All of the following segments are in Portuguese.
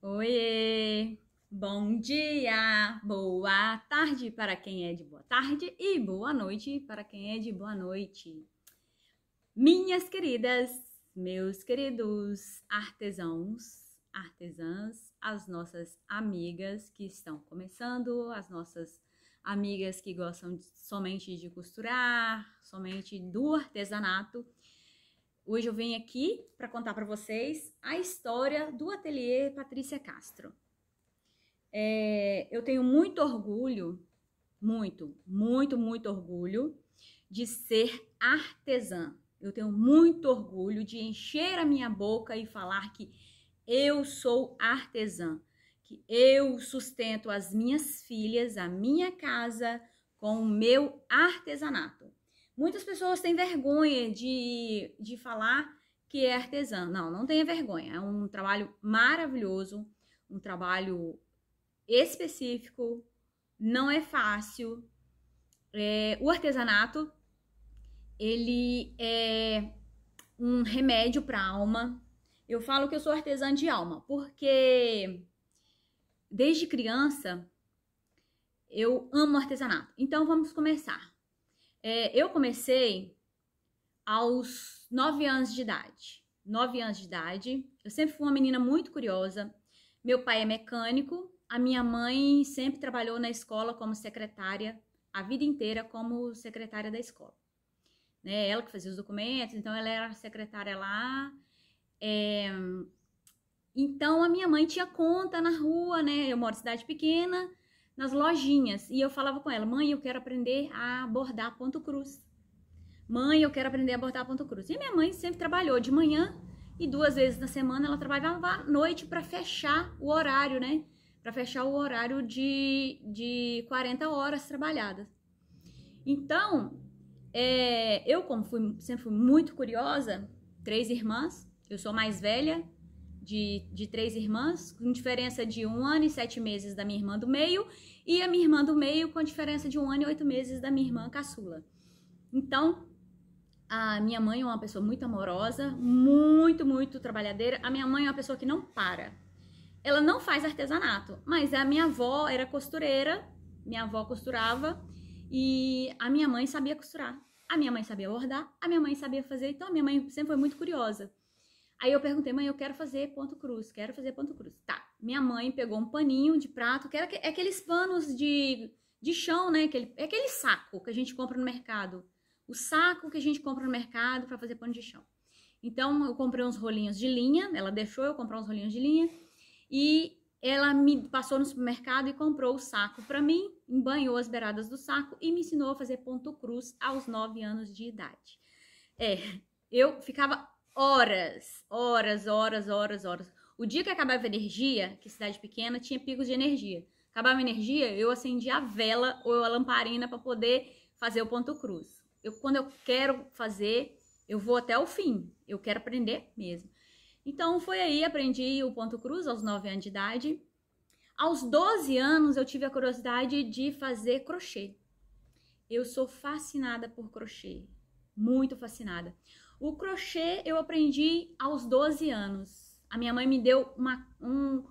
Oiê! Bom dia, boa tarde para quem é de boa tarde e boa noite para quem é de boa noite. Minhas queridas, meus queridos artesãos, artesãs, as nossas amigas que estão começando, as nossas amigas que gostam de, somente de costurar, somente do artesanato Hoje eu venho aqui para contar para vocês a história do ateliê Patrícia Castro. É, eu tenho muito orgulho, muito, muito, muito orgulho de ser artesã. Eu tenho muito orgulho de encher a minha boca e falar que eu sou artesã, que eu sustento as minhas filhas, a minha casa com o meu artesanato. Muitas pessoas têm vergonha de, de falar que é artesã. Não, não tenha vergonha. É um trabalho maravilhoso, um trabalho específico, não é fácil. É, o artesanato, ele é um remédio para a alma. Eu falo que eu sou artesã de alma, porque desde criança eu amo artesanato. Então vamos começar. É, eu comecei aos 9 anos de idade. 9 anos de idade. Eu sempre fui uma menina muito curiosa. Meu pai é mecânico, a minha mãe sempre trabalhou na escola como secretária, a vida inteira como secretária da escola. Né? Ela que fazia os documentos, então ela era secretária lá. É... Então a minha mãe tinha conta na rua, né? Eu moro em cidade pequena, nas lojinhas e eu falava com ela: "Mãe, eu quero aprender a bordar ponto cruz. Mãe, eu quero aprender a bordar ponto cruz". E minha mãe sempre trabalhou de manhã e duas vezes na semana ela trabalhava à noite para fechar o horário, né? Para fechar o horário de, de 40 horas trabalhadas. Então, é, eu, como fui, sempre fui muito curiosa, três irmãs, eu sou mais velha de, de três irmãs, com diferença de um ano e sete meses da minha irmã do meio e a minha irmã do meio com a diferença de um ano e oito meses da minha irmã caçula. Então, a minha mãe é uma pessoa muito amorosa, muito, muito trabalhadeira. A minha mãe é uma pessoa que não para. Ela não faz artesanato, mas a minha avó era costureira, minha avó costurava e a minha mãe sabia costurar. A minha mãe sabia bordar, a minha mãe sabia fazer, então a minha mãe sempre foi muito curiosa. Aí eu perguntei, mãe, eu quero fazer ponto cruz, quero fazer ponto cruz. Tá, minha mãe pegou um paninho de prato, que era é aqueles panos de, de chão, né? Aquele, é aquele saco que a gente compra no mercado. O saco que a gente compra no mercado para fazer pano de chão. Então, eu comprei uns rolinhos de linha, ela deixou eu comprar uns rolinhos de linha, e ela me passou no supermercado e comprou o saco para mim, embanhou as beiradas do saco e me ensinou a fazer ponto cruz aos 9 anos de idade. É, eu ficava horas, horas, horas, horas, horas o dia que acabava a energia, que cidade pequena, tinha picos de energia. Acabava a energia, eu acendia a vela ou a lamparina para poder fazer o ponto cruz. Eu, quando eu quero fazer, eu vou até o fim. Eu quero aprender mesmo. Então foi aí, aprendi o ponto cruz aos 9 anos de idade. Aos 12 anos eu tive a curiosidade de fazer crochê. Eu sou fascinada por crochê, muito fascinada. O crochê eu aprendi aos 12 anos. A minha mãe me deu uma, um,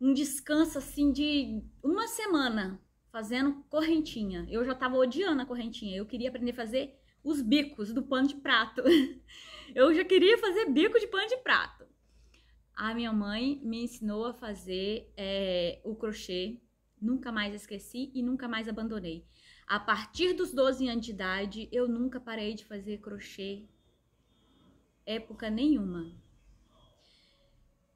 um descanso assim de uma semana fazendo correntinha. Eu já tava odiando a correntinha. Eu queria aprender a fazer os bicos do pano de prato. Eu já queria fazer bico de pano de prato. A minha mãe me ensinou a fazer é, o crochê. Nunca mais esqueci e nunca mais abandonei. A partir dos 12 anos de idade, eu nunca parei de fazer crochê. Época nenhuma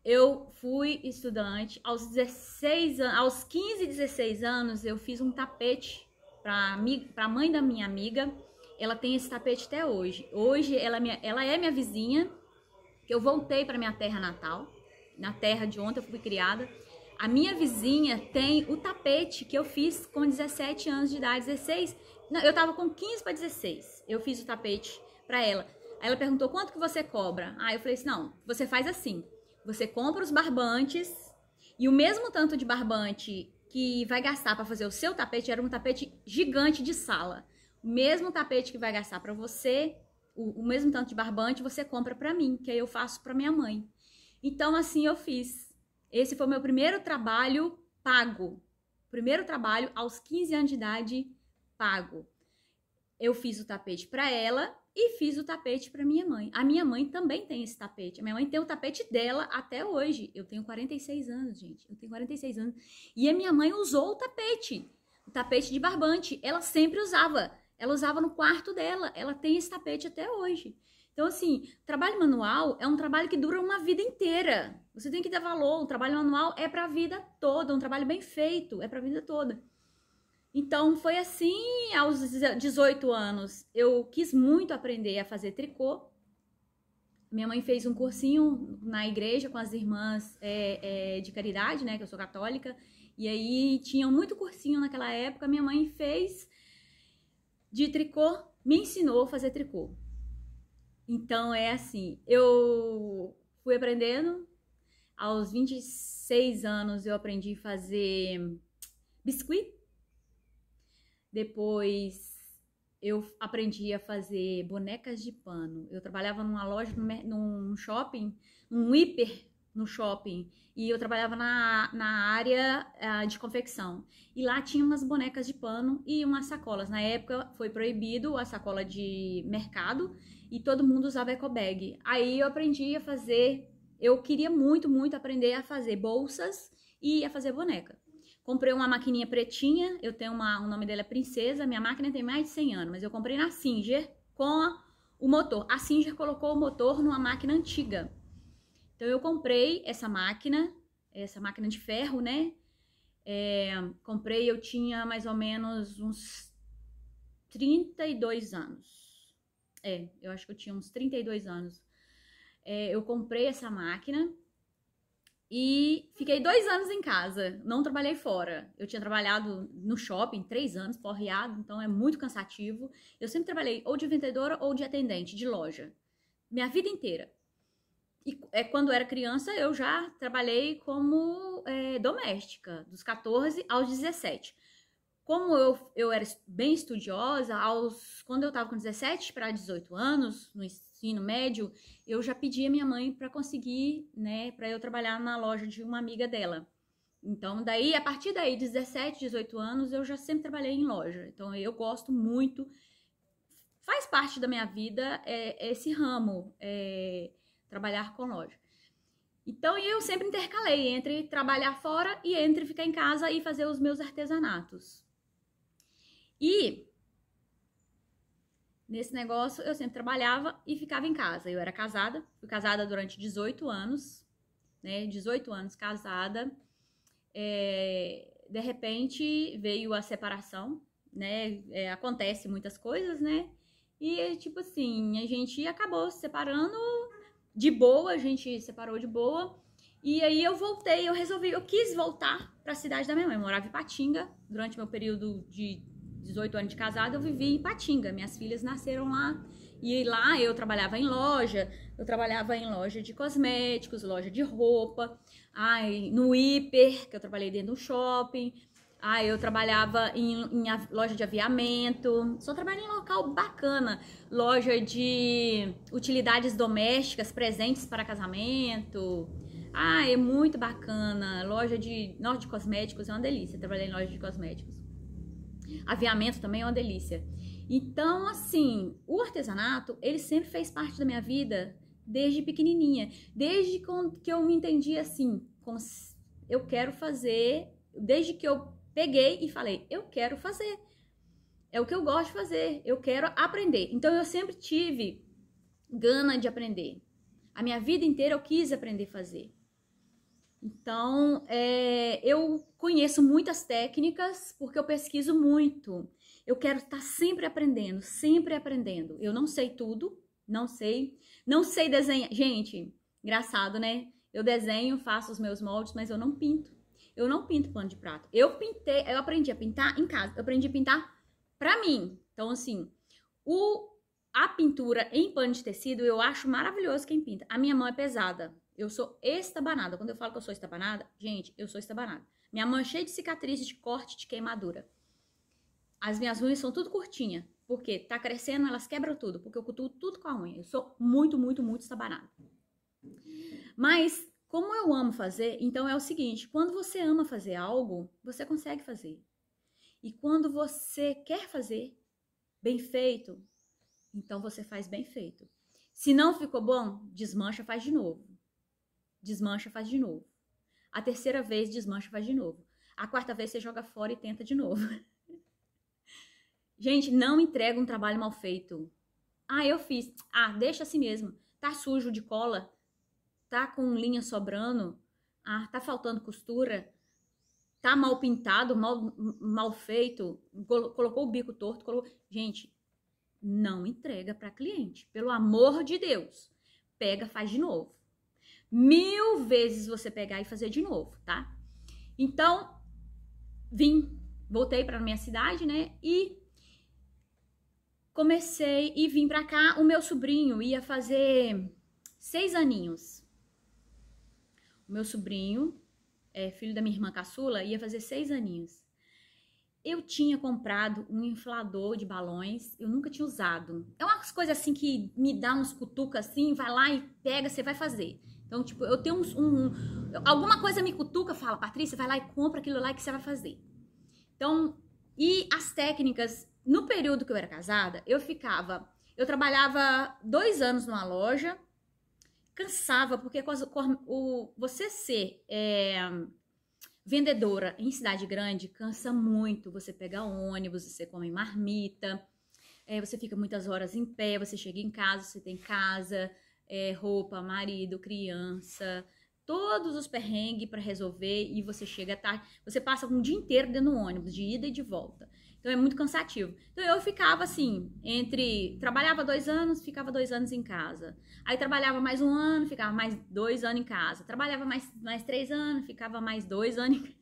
eu fui estudante. Aos 16 anos, aos 15, 16 anos, eu fiz um tapete para a mãe da minha amiga. Ela tem esse tapete até hoje. Hoje ela, é minha, ela é minha vizinha. Eu voltei para minha terra natal, na terra de ontem eu fui criada. A minha vizinha tem o tapete que eu fiz com 17 anos de idade, 16. Não, eu tava com 15 para 16. Eu fiz o tapete para ela. Aí ela perguntou quanto que você cobra. Aí ah, eu falei assim: "Não, você faz assim. Você compra os barbantes e o mesmo tanto de barbante que vai gastar para fazer o seu tapete era um tapete gigante de sala. O mesmo tapete que vai gastar para você, o, o, mesmo tanto de barbante, você compra para mim, que aí eu faço para minha mãe. Então assim eu fiz. Esse foi meu primeiro trabalho pago. Primeiro trabalho aos 15 anos de idade pago. Eu fiz o tapete para ela e fiz o tapete para minha mãe. A minha mãe também tem esse tapete. A minha mãe tem o tapete dela até hoje. Eu tenho 46 anos, gente. Eu tenho 46 anos. E a minha mãe usou o tapete, o tapete de barbante. Ela sempre usava. Ela usava no quarto dela. Ela tem esse tapete até hoje. Então, assim, trabalho manual é um trabalho que dura uma vida inteira. Você tem que dar valor. O trabalho manual é para a vida toda. Um trabalho bem feito é para a vida toda. Então foi assim aos 18 anos. Eu quis muito aprender a fazer tricô. Minha mãe fez um cursinho na igreja com as irmãs é, é, de caridade, né? Que eu sou católica. E aí tinha muito cursinho naquela época. Minha mãe fez de tricô, me ensinou a fazer tricô. Então é assim, eu fui aprendendo. Aos 26 anos eu aprendi a fazer biscuit depois eu aprendi a fazer bonecas de pano. Eu trabalhava numa loja, num shopping, num hiper no shopping. E eu trabalhava na, na área uh, de confecção. E lá tinha umas bonecas de pano e umas sacolas. Na época foi proibido a sacola de mercado e todo mundo usava eco bag. Aí eu aprendi a fazer. Eu queria muito, muito aprender a fazer bolsas e a fazer boneca. Comprei uma maquininha pretinha, eu tenho uma, o nome dela é Princesa, minha máquina tem mais de 100 anos, mas eu comprei na Singer com a, o motor. A Singer colocou o motor numa máquina antiga. Então eu comprei essa máquina, essa máquina de ferro, né? É, comprei, eu tinha mais ou menos uns 32 anos. É, eu acho que eu tinha uns 32 anos. É, eu comprei essa máquina e fiquei dois anos em casa, não trabalhei fora. Eu tinha trabalhado no shopping três anos, porreado, então é muito cansativo. Eu sempre trabalhei ou de vendedora ou de atendente, de loja, minha vida inteira. E é, quando era criança, eu já trabalhei como é, doméstica, dos 14 aos 17. Como eu, eu era bem estudiosa, aos, quando eu estava com 17 para 18 anos, no ensino médio, eu já pedi a minha mãe para conseguir, né, para eu trabalhar na loja de uma amiga dela. Então, daí, a partir daí, 17, 18 anos, eu já sempre trabalhei em loja. Então, eu gosto muito, faz parte da minha vida é, é esse ramo, é, trabalhar com loja. Então, eu sempre intercalei entre trabalhar fora e entre ficar em casa e fazer os meus artesanatos. E nesse negócio, eu sempre trabalhava e ficava em casa. Eu era casada, fui casada durante 18 anos, né? 18 anos casada. É, de repente veio a separação, né? É, acontece muitas coisas, né? E tipo assim, a gente acabou se separando de boa, a gente separou de boa. E aí eu voltei, eu resolvi, eu quis voltar para a cidade da minha mãe. Eu morava em Patinga durante meu período de 18 anos de casada, eu vivi em Patinga. Minhas filhas nasceram lá. E lá eu trabalhava em loja, eu trabalhava em loja de cosméticos, loja de roupa, ai, no hiper, que eu trabalhei dentro do shopping, ai, eu trabalhava em, em loja de aviamento, só trabalhei em local bacana, loja de utilidades domésticas, presentes para casamento, ah, é muito bacana, loja de, norte de cosméticos, é uma delícia trabalhar em loja de cosméticos. Aviamento também é uma delícia. Então, assim, o artesanato, ele sempre fez parte da minha vida desde pequenininha. Desde que eu me entendi assim, eu quero fazer, desde que eu peguei e falei, eu quero fazer. É o que eu gosto de fazer, eu quero aprender. Então, eu sempre tive gana de aprender. A minha vida inteira eu quis aprender a fazer. Então, é, eu conheço muitas técnicas porque eu pesquiso muito. Eu quero estar sempre aprendendo, sempre aprendendo. Eu não sei tudo, não sei. Não sei desenhar. Gente, engraçado, né? Eu desenho, faço os meus moldes, mas eu não pinto. Eu não pinto pano de prato. Eu pintei, eu aprendi a pintar em casa. Eu aprendi a pintar pra mim. Então, assim, o, a pintura em pano de tecido eu acho maravilhoso quem pinta. A minha mão é pesada. Eu sou estabanada. Quando eu falo que eu sou estabanada, gente, eu sou estabanada. Minha mão é cheia de cicatrizes, de corte, de queimadura. As minhas unhas são tudo curtinha, porque tá crescendo, elas quebram tudo, porque eu cutuo tudo com a unha. Eu sou muito, muito, muito estabanada. Mas como eu amo fazer, então é o seguinte, quando você ama fazer algo, você consegue fazer. E quando você quer fazer bem feito, então você faz bem feito. Se não ficou bom, desmancha, faz de novo desmancha, faz de novo. A terceira vez, desmancha, faz de novo. A quarta vez, você joga fora e tenta de novo. Gente, não entrega um trabalho mal feito. Ah, eu fiz. Ah, deixa assim mesmo. Tá sujo de cola? Tá com linha sobrando? Ah, tá faltando costura? Tá mal pintado, mal, mal feito? Colocou o bico torto? Colocou... Gente, não entrega para cliente. Pelo amor de Deus. Pega, faz de novo mil vezes você pegar e fazer de novo, tá? Então, vim, voltei para minha cidade, né? E comecei e vim para cá. O meu sobrinho ia fazer seis aninhos. O meu sobrinho, é, filho da minha irmã caçula, ia fazer seis aninhos. Eu tinha comprado um inflador de balões, eu nunca tinha usado. É umas coisas assim que me dá uns cutucas assim, vai lá e pega, você vai fazer. Então, tipo, eu tenho um, um alguma coisa me cutuca, fala, Patrícia, vai lá e compra aquilo lá que você vai fazer. Então, e as técnicas, no período que eu era casada, eu ficava, eu trabalhava dois anos numa loja, cansava, porque com o, você ser é, vendedora em cidade grande cansa muito. Você pega ônibus, você come marmita, é, você fica muitas horas em pé, você chega em casa, você tem casa, é, roupa, marido, criança, todos os perrengues para resolver e você chega tarde. Você passa um dia inteiro dentro do ônibus, de ida e de volta. Então é muito cansativo. Então eu ficava assim, entre. Trabalhava dois anos, ficava dois anos em casa. Aí trabalhava mais um ano, ficava mais dois anos em casa. Trabalhava mais, mais três anos, ficava mais dois anos em casa.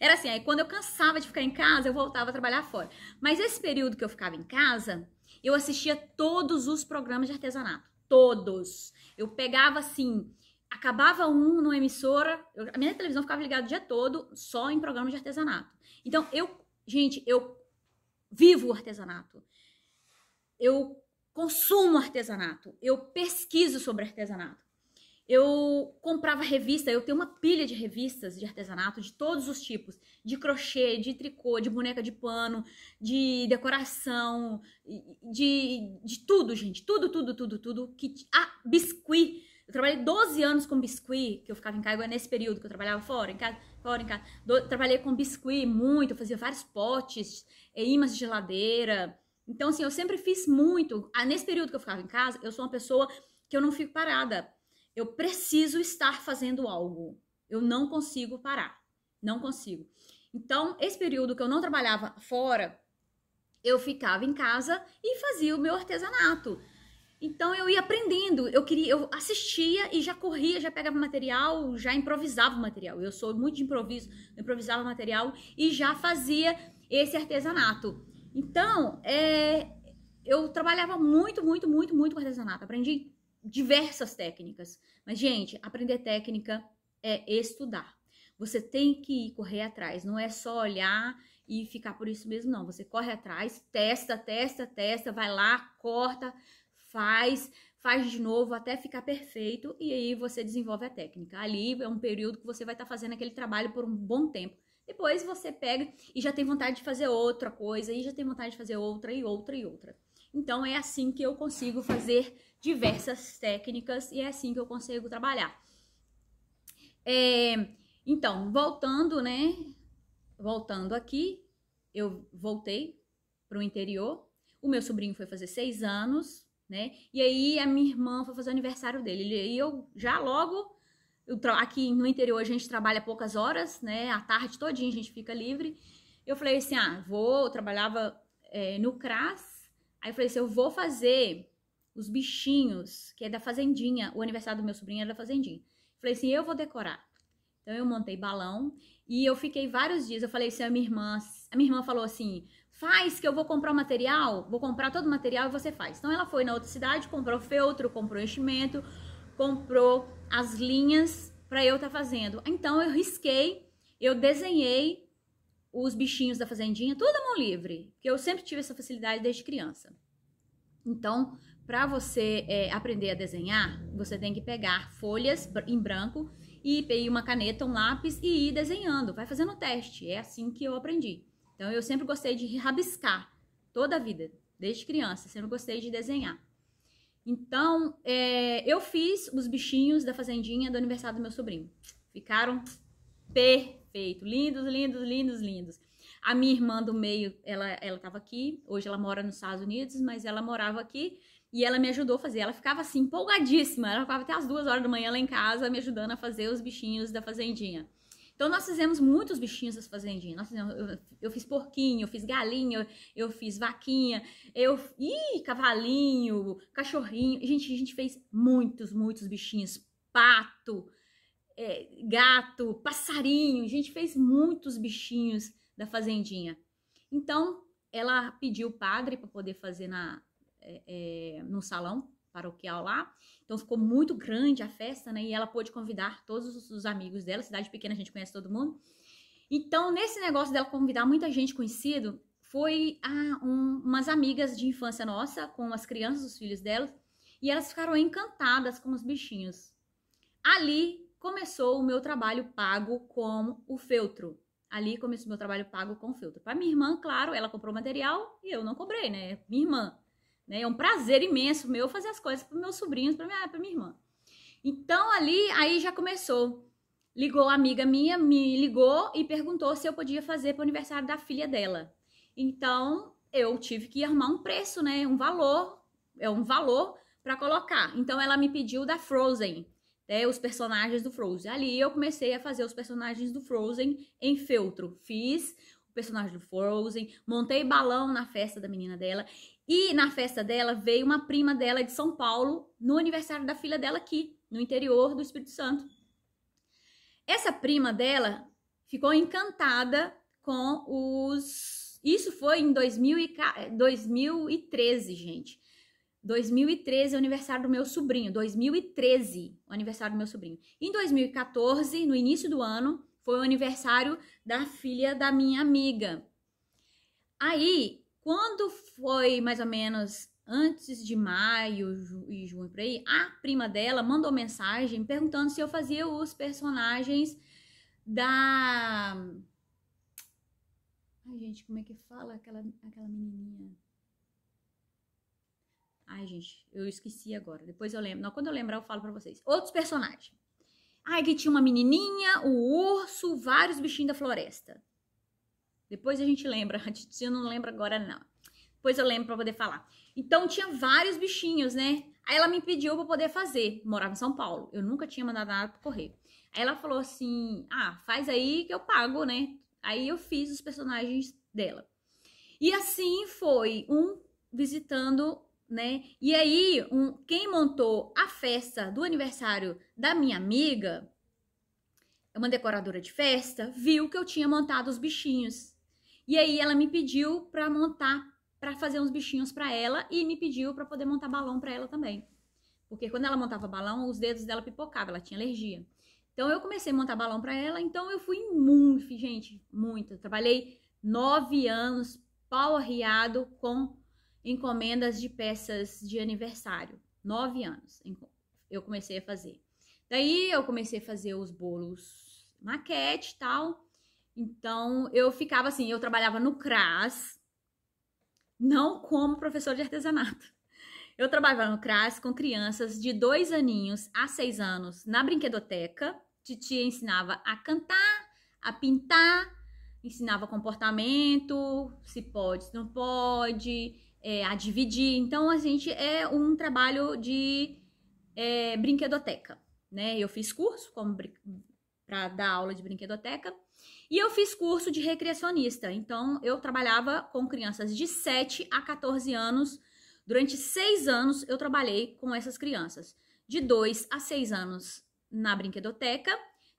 Era assim, aí quando eu cansava de ficar em casa, eu voltava a trabalhar fora. Mas esse período que eu ficava em casa, eu assistia todos os programas de artesanato todos. Eu pegava assim, acabava um numa emissora, eu, a minha televisão ficava ligada o dia todo, só em programa de artesanato. Então, eu, gente, eu vivo o artesanato. Eu consumo artesanato, eu pesquiso sobre artesanato. Eu comprava revista, eu tenho uma pilha de revistas de artesanato de todos os tipos, de crochê, de tricô, de boneca de pano, de decoração, de, de tudo, gente, tudo, tudo, tudo, tudo que ah, biscuit. Eu trabalhei 12 anos com biscuit, que eu ficava em casa, é nesse período que eu trabalhava fora, em casa, fora, em casa. Do, trabalhei com biscuit muito, eu fazia vários potes, imãs é, de geladeira. Então, assim, eu sempre fiz muito. Ah, nesse período que eu ficava em casa, eu sou uma pessoa que eu não fico parada. Eu preciso estar fazendo algo. Eu não consigo parar. Não consigo. Então, esse período que eu não trabalhava fora, eu ficava em casa e fazia o meu artesanato. Então eu ia aprendendo, eu queria, eu assistia e já corria, já pegava material, já improvisava material. Eu sou muito de improviso, improvisava material e já fazia esse artesanato. Então, é, eu trabalhava muito, muito, muito, muito com artesanato. Aprendi diversas técnicas. Mas, gente, aprender técnica é estudar. Você tem que ir correr atrás, não é só olhar e ficar por isso mesmo, não. Você corre atrás, testa, testa, testa, vai lá, corta, faz, faz de novo até ficar perfeito e aí você desenvolve a técnica. Ali é um período que você vai estar tá fazendo aquele trabalho por um bom tempo. Depois você pega e já tem vontade de fazer outra coisa, e já tem vontade de fazer outra e outra e outra. Então é assim que eu consigo fazer diversas técnicas e é assim que eu consigo trabalhar. É, então, voltando, né? Voltando aqui, eu voltei para o interior. O meu sobrinho foi fazer seis anos, né? E aí a minha irmã foi fazer o aniversário dele. E eu já logo aqui no interior a gente trabalha poucas horas, né? A tarde todinha a gente fica livre. Eu falei assim: ah, vou, eu trabalhava é, no CRAS, Aí eu falei assim: eu vou fazer os bichinhos, que é da Fazendinha. O aniversário do meu sobrinho era é da Fazendinha. Eu falei assim: eu vou decorar. Então eu montei balão e eu fiquei vários dias. Eu falei assim: a minha irmã, a minha irmã falou assim: faz que eu vou comprar o material, vou comprar todo o material e você faz. Então ela foi na outra cidade, comprou feltro, comprou enchimento, comprou as linhas para eu estar tá fazendo. Então eu risquei, eu desenhei os bichinhos da fazendinha, tudo à mão livre, que eu sempre tive essa facilidade desde criança. Então, para você é, aprender a desenhar, você tem que pegar folhas em branco e pegar uma caneta, um lápis e ir desenhando. Vai fazendo o teste. É assim que eu aprendi. Então, eu sempre gostei de rabiscar toda a vida, desde criança. Sempre gostei de desenhar. Então, é, eu fiz os bichinhos da fazendinha do aniversário do meu sobrinho. Ficaram perfeitos perfeito, lindos, lindos, lindos, lindos. A minha irmã do meio, ela ela estava aqui, hoje ela mora nos Estados Unidos, mas ela morava aqui e ela me ajudou a fazer. Ela ficava assim empolgadíssima, ela ficava até as duas horas da manhã lá em casa me ajudando a fazer os bichinhos da fazendinha. Então nós fizemos muitos bichinhos das fazendinhas. Nós fizemos, eu, eu, fiz porquinho, eu fiz galinha, eu, fiz vaquinha, eu ih, cavalinho, cachorrinho. Gente, a gente fez muitos, muitos bichinhos. Pato, é, gato, passarinho. A gente fez muitos bichinhos da fazendinha. Então, ela pediu o padre para poder fazer na, é, é, no salão paroquial lá. Então, ficou muito grande a festa, né? E ela pôde convidar todos os amigos dela. Cidade pequena, a gente conhece todo mundo. Então, nesse negócio dela convidar muita gente conhecido, foi a, ah, um, umas amigas de infância nossa, com as crianças, os filhos dela e elas ficaram encantadas com os bichinhos. Ali começou o meu trabalho pago com o feltro. Ali começou o meu trabalho pago com o feltro. Para minha irmã, claro, ela comprou material e eu não comprei, né? Minha irmã. Né? É um prazer imenso meu fazer as coisas para meus sobrinhos, para minha, minha irmã. Então ali, aí já começou. Ligou a amiga minha, me ligou e perguntou se eu podia fazer para o aniversário da filha dela. Então eu tive que arrumar um preço, né? Um valor, é um valor para colocar. Então ela me pediu da Frozen né, os personagens do Frozen. Ali eu comecei a fazer os personagens do Frozen em feltro. Fiz o personagem do Frozen, montei balão na festa da menina dela. E na festa dela veio uma prima dela de São Paulo no aniversário da filha dela aqui, no interior do Espírito Santo. Essa prima dela ficou encantada com os. Isso foi em 2000 e... 2013, gente. 2013 é o aniversário do meu sobrinho. 2013, o aniversário do meu sobrinho. Em 2014, no início do ano, foi o aniversário da filha da minha amiga. Aí, quando foi mais ou menos antes de maio e junho por aí, a prima dela mandou mensagem perguntando se eu fazia os personagens da. Ai, gente, como é que fala aquela, aquela menininha? Ai, gente, eu esqueci agora. Depois eu lembro. Não, quando eu lembrar, eu falo pra vocês. Outros personagens. Ai, que tinha uma menininha, o urso, vários bichinhos da floresta. Depois a gente lembra. A Titia não lembra agora, não. Depois eu lembro pra poder falar. Então tinha vários bichinhos, né? Aí ela me pediu pra poder fazer. Morava em São Paulo. Eu nunca tinha mandado nada pra correr. Aí ela falou assim: ah, faz aí que eu pago, né? Aí eu fiz os personagens dela. E assim foi um visitando né? E aí, um, quem montou a festa do aniversário da minha amiga, é uma decoradora de festa, viu que eu tinha montado os bichinhos. E aí ela me pediu para montar, para fazer uns bichinhos para ela e me pediu para poder montar balão para ela também. Porque quando ela montava balão, os dedos dela pipocavam, ela tinha alergia. Então eu comecei a montar balão para ela, então eu fui muito, gente, muito. Eu trabalhei nove anos pau arriado com encomendas de peças de aniversário. Nove anos eu comecei a fazer. Daí eu comecei a fazer os bolos maquete e tal. Então eu ficava assim, eu trabalhava no CRAS, não como professor de artesanato. Eu trabalhava no CRAS com crianças de dois aninhos a seis anos na brinquedoteca. Titia ensinava a cantar, a pintar, ensinava comportamento, se pode, se não pode, é, a dividir. Então, a gente é um trabalho de é, brinquedoteca, né? Eu fiz curso como para dar aula de brinquedoteca e eu fiz curso de recreacionista. Então, eu trabalhava com crianças de 7 a 14 anos. Durante seis anos, eu trabalhei com essas crianças. De 2 a 6 anos na brinquedoteca,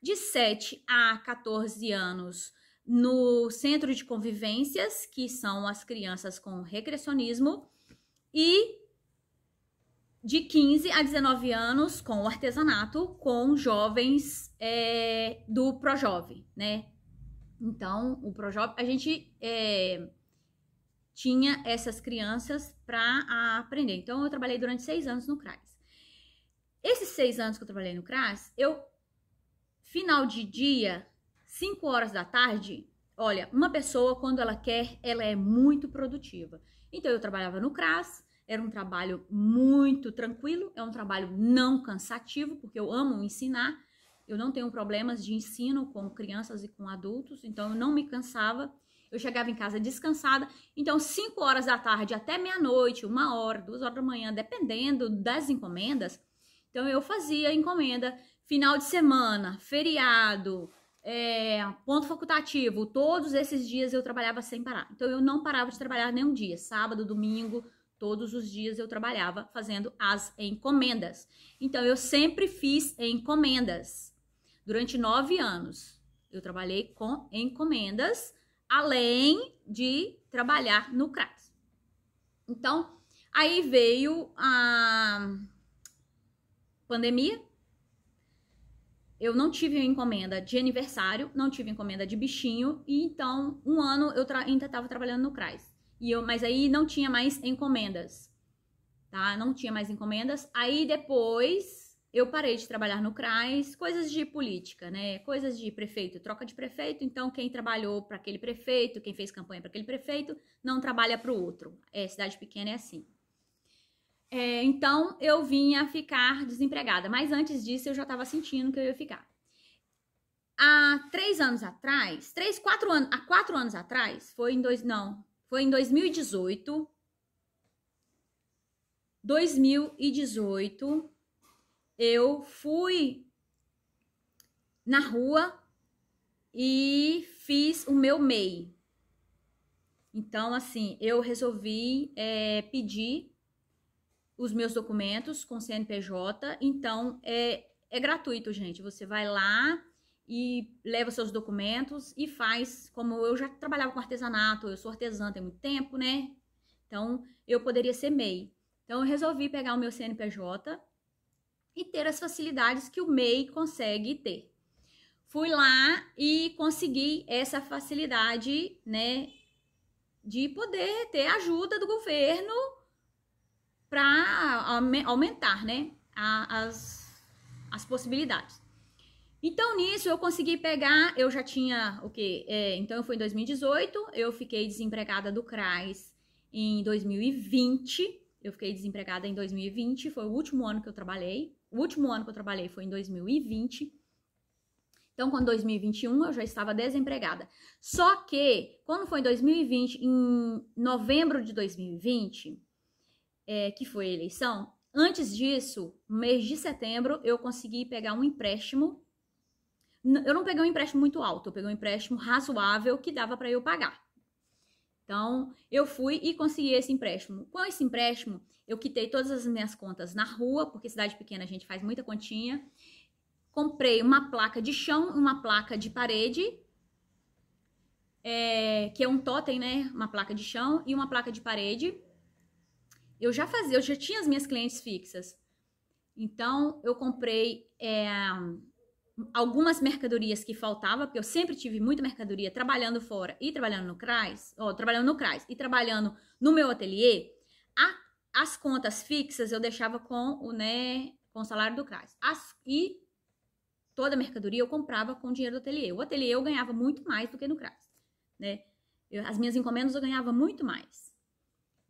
de 7 a 14 anos no centro de convivências, que são as crianças com recreacionismo, e de 15 a 19 anos com o artesanato, com jovens é, do Projove, né? Então, o Projove, a gente é, tinha essas crianças para aprender. Então, eu trabalhei durante seis anos no CRAS. Esses seis anos que eu trabalhei no CRAS, eu, final de dia, 5 horas da tarde, olha, uma pessoa, quando ela quer, ela é muito produtiva. Então, eu trabalhava no CRAS, era um trabalho muito tranquilo, é um trabalho não cansativo, porque eu amo ensinar. Eu não tenho problemas de ensino com crianças e com adultos, então eu não me cansava. Eu chegava em casa descansada. Então, 5 horas da tarde até meia-noite, uma hora, duas horas da manhã, dependendo das encomendas. Então, eu fazia encomenda final de semana, feriado, é, ponto facultativo, todos esses dias eu trabalhava sem parar. Então eu não parava de trabalhar nenhum dia, sábado, domingo, todos os dias eu trabalhava fazendo as encomendas. Então eu sempre fiz encomendas. Durante nove anos eu trabalhei com encomendas, além de trabalhar no CRAS. Então aí veio a pandemia, eu não tive encomenda de aniversário, não tive encomenda de bichinho, e então um ano eu ainda estava trabalhando no CRAS. E eu, mas aí não tinha mais encomendas, tá? Não tinha mais encomendas. Aí depois eu parei de trabalhar no CRAS, coisas de política, né? Coisas de prefeito, troca de prefeito. Então quem trabalhou para aquele prefeito, quem fez campanha para aquele prefeito, não trabalha para o outro. É, cidade pequena é assim. É, então eu vinha ficar desempregada, mas antes disso eu já estava sentindo que eu ia ficar. Há três anos atrás, três, quatro anos, há quatro anos atrás, foi em dois, não, foi em 2018. 2018, eu fui na rua e fiz o meu MEI. Então, assim, eu resolvi é, pedir os meus documentos com CNPJ. Então, é, é gratuito, gente. Você vai lá e leva seus documentos e faz. Como eu já trabalhava com artesanato, eu sou artesã tem muito tempo, né? Então, eu poderia ser MEI. Então, eu resolvi pegar o meu CNPJ e ter as facilidades que o MEI consegue ter. Fui lá e consegui essa facilidade, né, de poder ter ajuda do governo para aumentar né, as, as possibilidades. Então, nisso, eu consegui pegar, eu já tinha o quê? É, então, fui em 2018, eu fiquei desempregada do CRAS em 2020. Eu fiquei desempregada em 2020, foi o último ano que eu trabalhei. O último ano que eu trabalhei foi em 2020. Então, quando 2021, eu já estava desempregada. Só que, quando foi em 2020, em novembro de 2020, é, que foi a eleição, antes disso, mês de setembro, eu consegui pegar um empréstimo. Eu não peguei um empréstimo muito alto, eu peguei um empréstimo razoável que dava para eu pagar. Então, eu fui e consegui esse empréstimo. Com esse empréstimo, eu quitei todas as minhas contas na rua, porque cidade pequena a gente faz muita continha. Comprei uma placa de chão e uma placa de parede, é, que é um totem, né? Uma placa de chão e uma placa de parede eu já fazia, eu já tinha as minhas clientes fixas. Então, eu comprei é, algumas mercadorias que faltava, porque eu sempre tive muita mercadoria trabalhando fora e trabalhando no CRAS, ou trabalhando no CRAS e trabalhando no meu ateliê. A, as contas fixas eu deixava com o, né, com o salário do CRAS. As, e toda a mercadoria eu comprava com o dinheiro do ateliê. O ateliê eu ganhava muito mais do que no CRAS, né? Eu, as minhas encomendas eu ganhava muito mais.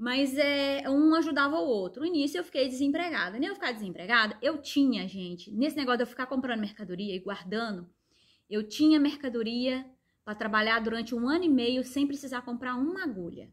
Mas é, um ajudava o outro. No início eu fiquei desempregada. Nem eu ficar desempregada, eu tinha, gente. Nesse negócio de eu ficar comprando mercadoria e guardando, eu tinha mercadoria para trabalhar durante um ano e meio sem precisar comprar uma agulha.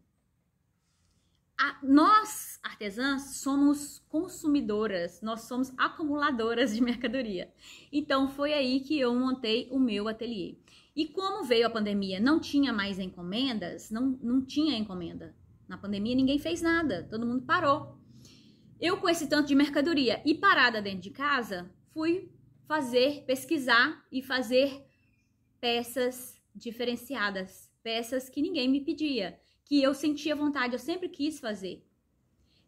A, nós, artesãs, somos consumidoras, nós somos acumuladoras de mercadoria. Então foi aí que eu montei o meu ateliê. E como veio a pandemia, não tinha mais encomendas, não, não tinha encomenda. Na pandemia ninguém fez nada, todo mundo parou. Eu com esse tanto de mercadoria e parada dentro de casa, fui fazer, pesquisar e fazer peças diferenciadas, peças que ninguém me pedia, que eu sentia vontade, eu sempre quis fazer.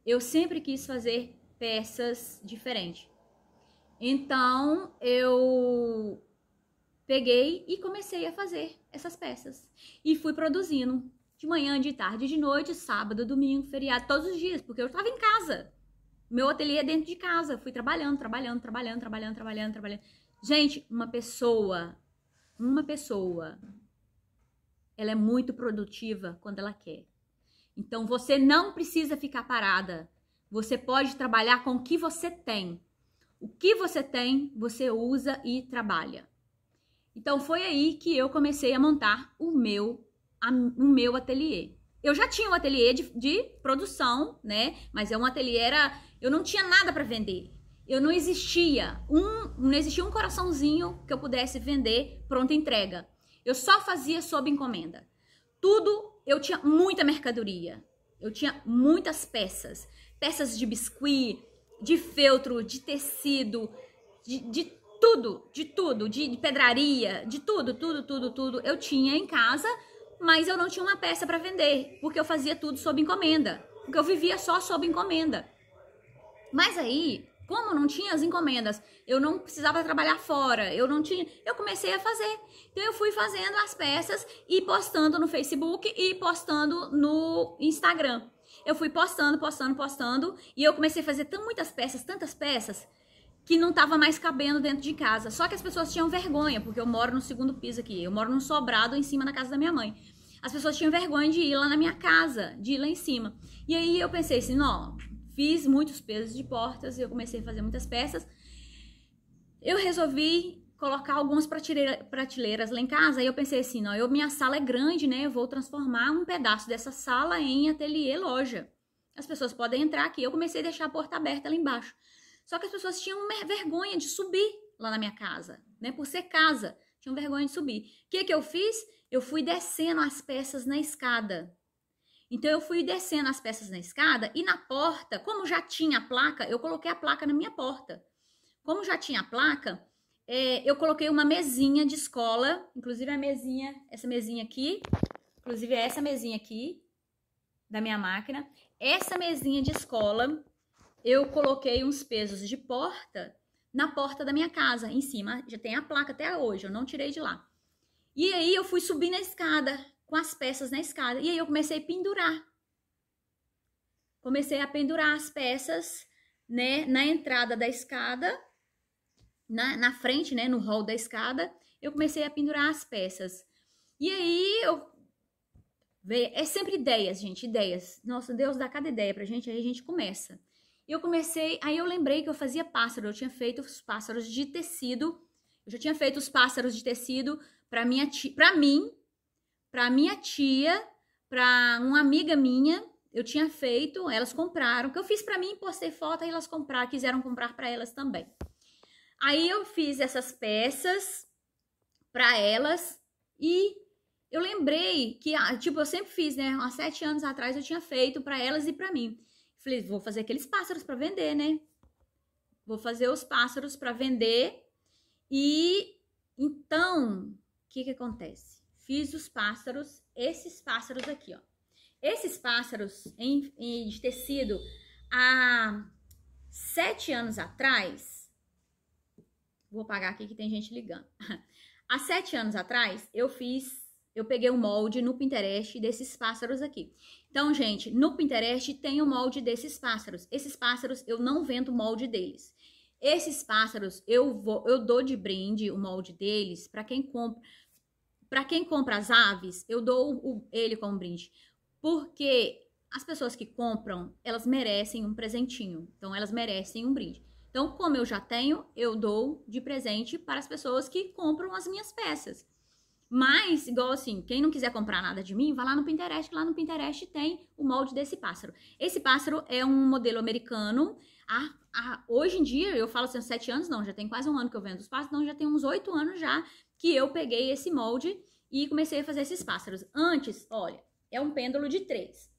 Eu sempre quis fazer peças diferentes. Então, eu peguei e comecei a fazer essas peças e fui produzindo de manhã, de tarde, de noite, sábado, domingo, feriado, todos os dias, porque eu estava em casa. Meu ateliê é dentro de casa, fui trabalhando, trabalhando, trabalhando, trabalhando, trabalhando, trabalhando. Gente, uma pessoa, uma pessoa, ela é muito produtiva quando ela quer. Então você não precisa ficar parada. Você pode trabalhar com o que você tem. O que você tem, você usa e trabalha. Então foi aí que eu comecei a montar o meu a, o meu ateliê. Eu já tinha um ateliê de, de produção, né? Mas é um ateliê era, eu não tinha nada para vender. Eu não existia um, não existia um coraçãozinho que eu pudesse vender pronta entrega. Eu só fazia sob encomenda. Tudo eu tinha muita mercadoria. Eu tinha muitas peças, peças de biscuit, de feltro, de tecido, de, de tudo, de tudo, de, de, pedraria, de tudo, tudo, tudo, tudo. Eu tinha em casa mas eu não tinha uma peça para vender, porque eu fazia tudo sob encomenda, porque eu vivia só sob encomenda. Mas aí, como não tinha as encomendas, eu não precisava trabalhar fora, eu não tinha, eu comecei a fazer. Então eu fui fazendo as peças e postando no Facebook e postando no Instagram. Eu fui postando, postando, postando e eu comecei a fazer tão muitas peças, tantas peças, que não estava mais cabendo dentro de casa. Só que as pessoas tinham vergonha, porque eu moro no segundo piso aqui, eu moro num sobrado em cima da casa da minha mãe. As pessoas tinham vergonha de ir lá na minha casa, de ir lá em cima. E aí eu pensei assim, não, fiz muitos pesos de portas, eu comecei a fazer muitas peças. Eu resolvi colocar algumas prateleiras lá em casa, aí eu pensei assim, não, eu, minha sala é grande, né, eu vou transformar um pedaço dessa sala em ateliê loja. As pessoas podem entrar aqui. Eu comecei a deixar a porta aberta lá embaixo. Só que as pessoas tinham vergonha de subir lá na minha casa, né? Por ser casa, tinham vergonha de subir. O que, que eu fiz? Eu fui descendo as peças na escada. Então eu fui descendo as peças na escada e na porta, como já tinha a placa, eu coloquei a placa na minha porta. Como já tinha a placa, é, eu coloquei uma mesinha de escola, inclusive a mesinha, essa mesinha aqui, inclusive essa mesinha aqui da minha máquina, essa mesinha de escola eu coloquei uns pesos de porta na porta da minha casa, em cima. Já tem a placa até hoje, eu não tirei de lá. E aí eu fui subir na escada, com as peças na escada. E aí eu comecei a pendurar. Comecei a pendurar as peças, né, na entrada da escada, na, na frente, né, no hall da escada. Eu comecei a pendurar as peças. E aí eu. É sempre ideias, gente, ideias. Nossa, Deus dá cada ideia pra gente, aí a gente começa. E eu comecei, aí eu lembrei que eu fazia pássaro, eu tinha feito os pássaros de tecido. Eu já tinha feito os pássaros de tecido para minha tia, para mim, para minha tia, para uma amiga minha. Eu tinha feito, elas compraram, que eu fiz para mim, postei foto, e elas compraram, quiseram comprar para elas também. Aí eu fiz essas peças para elas e eu lembrei que, ah, tipo, eu sempre fiz, né? Há sete anos atrás eu tinha feito para elas e para mim. Falei, vou fazer aqueles pássaros para vender, né? Vou fazer os pássaros para vender. E então, o que que acontece? Fiz os pássaros, esses pássaros aqui, ó. Esses pássaros em, em de tecido há sete anos atrás. Vou apagar aqui que tem gente ligando. Há sete anos atrás, eu fiz, eu peguei um molde no Pinterest desses pássaros aqui. Então, gente, no Pinterest tem o molde desses pássaros. Esses pássaros eu não vendo molde deles. Esses pássaros eu vou, eu dou de brinde o molde deles para quem compra. Para quem compra as aves, eu dou o, ele como brinde, porque as pessoas que compram, elas merecem um presentinho. Então, elas merecem um brinde. Então, como eu já tenho, eu dou de presente para as pessoas que compram as minhas peças. Mas, igual assim, quem não quiser comprar nada de mim, vá lá no Pinterest, que lá no Pinterest tem o molde desse pássaro. Esse pássaro é um modelo americano. A, a, hoje em dia, eu falo assim, sete anos, não, já tem quase um ano que eu vendo os pássaros, então já tem uns oito anos já que eu peguei esse molde e comecei a fazer esses pássaros. Antes, olha, é um pêndulo de três.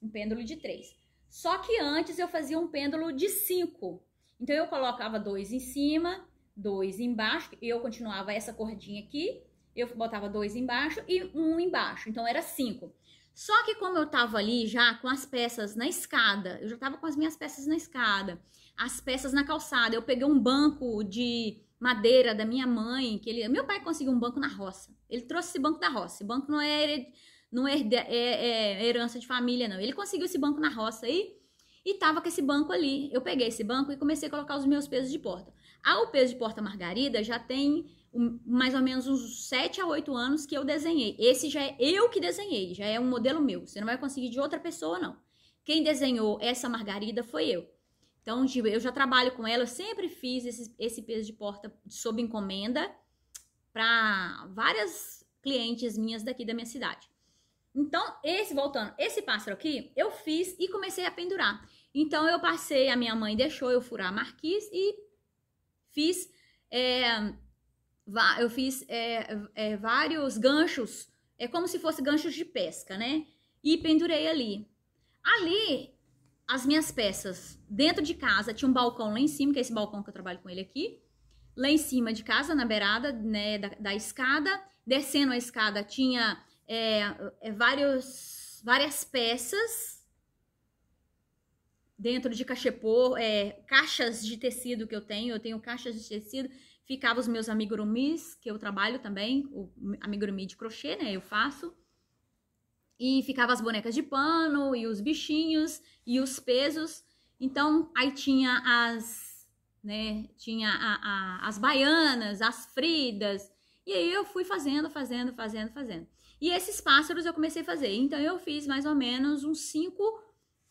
Um pêndulo de três. Só que antes eu fazia um pêndulo de cinco. Então eu colocava dois em cima, dois embaixo, e eu continuava essa cordinha aqui, eu botava dois embaixo e um embaixo, então era cinco. Só que como eu estava ali já com as peças na escada, eu já estava com as minhas peças na escada, as peças na calçada, eu peguei um banco de madeira da minha mãe, que ele, meu pai conseguiu um banco na roça. Ele trouxe esse banco da roça. Esse banco não é, não é, é, é herança de família não. Ele conseguiu esse banco na roça aí e tava com esse banco ali. Eu peguei esse banco e comecei a colocar os meus pesos de porta. Ah, o peso de porta margarida já tem mais ou menos uns 7 a 8 anos que eu desenhei. Esse já é eu que desenhei, já é um modelo meu. Você não vai conseguir de outra pessoa, não. Quem desenhou essa margarida foi eu. Então, tipo, eu já trabalho com ela, eu sempre fiz esse, esse peso de porta sob encomenda para várias clientes minhas daqui da minha cidade. Então, esse, voltando, esse pássaro aqui, eu fiz e comecei a pendurar. Então, eu passei, a minha mãe deixou eu furar a marquise e fiz é, eu fiz é, é, vários ganchos, é como se fosse ganchos de pesca, né? E pendurei ali. Ali, as minhas peças, dentro de casa, tinha um balcão lá em cima, que é esse balcão que eu trabalho com ele aqui. Lá em cima de casa, na beirada né, da, da escada. Descendo a escada, tinha é, é vários, várias peças dentro de cachepô, é, caixas de tecido que eu tenho. Eu tenho caixas de tecido Ficava os meus amigurumis, que eu trabalho também, o amigurumi de crochê, né? Eu faço. E ficava as bonecas de pano, e os bichinhos, e os pesos. Então, aí tinha as, né? Tinha a, a, as baianas, as fridas. E aí eu fui fazendo, fazendo, fazendo, fazendo. E esses pássaros eu comecei a fazer. Então, eu fiz mais ou menos uns 5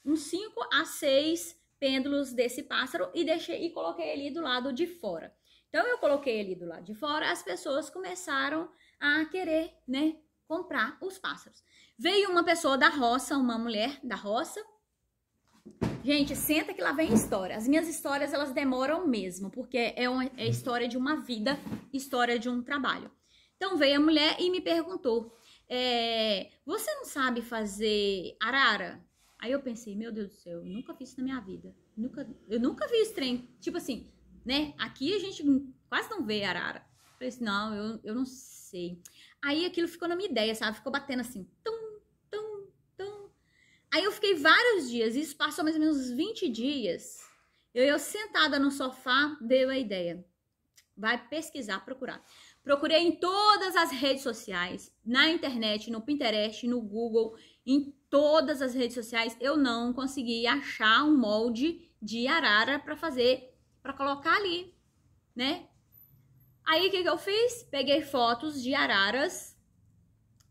uns cinco a 6 pêndulos desse pássaro e deixei e coloquei ele do lado de fora. Então eu coloquei ali do lado de fora, as pessoas começaram a querer, né, comprar os pássaros. Veio uma pessoa da roça, uma mulher da roça. Gente, senta que lá vem história. As minhas histórias, elas demoram mesmo, porque é, é história de uma vida, história de um trabalho. Então veio a mulher e me perguntou, é, você não sabe fazer arara? Aí eu pensei, meu Deus do céu, eu nunca fiz isso na minha vida. Nunca, eu nunca vi esse trem. Tipo assim, né? Aqui a gente quase não vê arara. Eu falei assim, não, eu, eu não sei. Aí aquilo ficou na minha ideia, sabe? Ficou batendo assim, tum, tum, tum. Aí eu fiquei vários dias, isso passou mais ou menos 20 dias. Eu, eu sentada no sofá, deu a ideia. Vai pesquisar, procurar. Procurei em todas as redes sociais, na internet, no Pinterest, no Google, em todas as redes sociais. Eu não consegui achar um molde de arara para fazer para colocar ali, né? Aí o que, que eu fiz? Peguei fotos de araras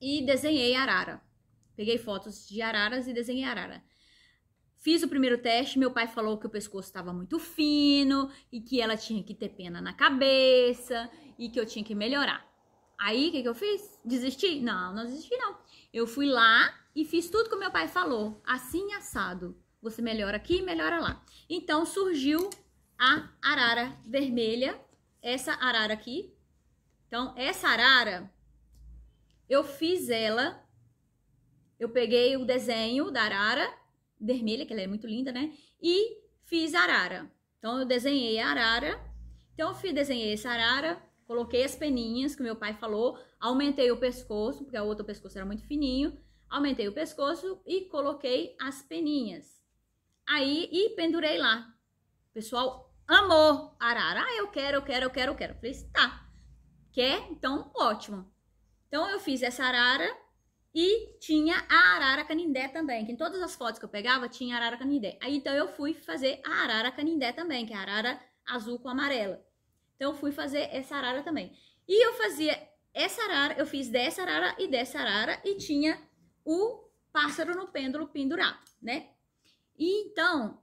e desenhei arara. Peguei fotos de araras e desenhei arara. Fiz o primeiro teste, meu pai falou que o pescoço estava muito fino e que ela tinha que ter pena na cabeça e que eu tinha que melhorar. Aí o que, que eu fiz? Desisti? Não, não desisti não. Eu fui lá e fiz tudo que o meu pai falou, assim assado. Você melhora aqui melhora lá. Então surgiu a arara vermelha, essa arara aqui. Então, essa arara, eu fiz ela, eu peguei o desenho da arara vermelha, que ela é muito linda, né? E fiz a arara. Então, eu desenhei a arara. Então, eu fiz, desenhei essa arara, coloquei as peninhas, que meu pai falou, aumentei o pescoço, porque o outro pescoço era muito fininho, aumentei o pescoço e coloquei as peninhas. Aí, e pendurei lá, pessoal amou arara. Ah, eu quero, eu quero, eu quero, eu quero. Eu falei, tá. Quer? Então, ótimo. Então, eu fiz essa arara e tinha a arara canindé também, que em todas as fotos que eu pegava tinha arara canindé. Aí, então, eu fui fazer a arara canindé também, que é a arara azul com amarela. Então, eu fui fazer essa arara também. E eu fazia essa arara, eu fiz dessa arara e dessa arara e tinha o pássaro no pêndulo pendurado, né? E, então,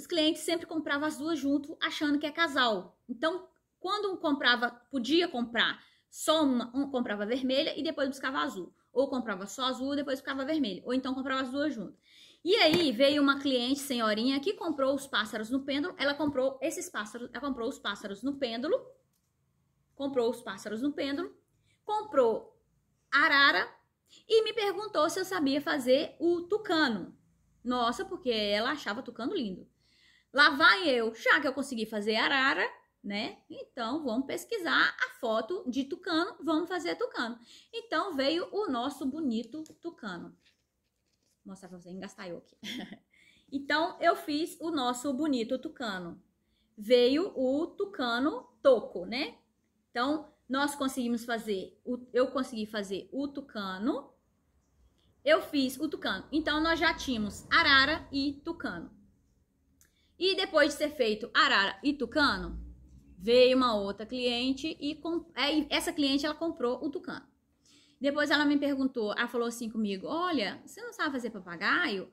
os clientes sempre compravam as duas junto, achando que é casal. Então, quando um comprava, podia comprar só uma, um comprava vermelha e depois buscava azul. Ou comprava só azul e depois buscava vermelho. Ou então comprava as duas juntas. E aí veio uma cliente, senhorinha, que comprou os pássaros no pêndulo. Ela comprou esses pássaros, ela comprou os pássaros no pêndulo. Comprou os pássaros no pêndulo. Comprou arara e me perguntou se eu sabia fazer o tucano. Nossa, porque ela achava tucano lindo. Lá vai eu, já que eu consegui fazer arara, né? Então vamos pesquisar a foto de tucano, vamos fazer tucano. Então veio o nosso bonito tucano. Vou mostrar pra você, eu aqui. então eu fiz o nosso bonito tucano. Veio o tucano toco, né? Então nós conseguimos fazer, eu consegui fazer o tucano. Eu fiz o tucano. Então nós já tínhamos arara e tucano. E depois de ser feito Arara e Tucano, veio uma outra cliente é, e essa cliente ela comprou o Tucano. Depois ela me perguntou, ela falou assim comigo: Olha, você não sabe fazer papagaio?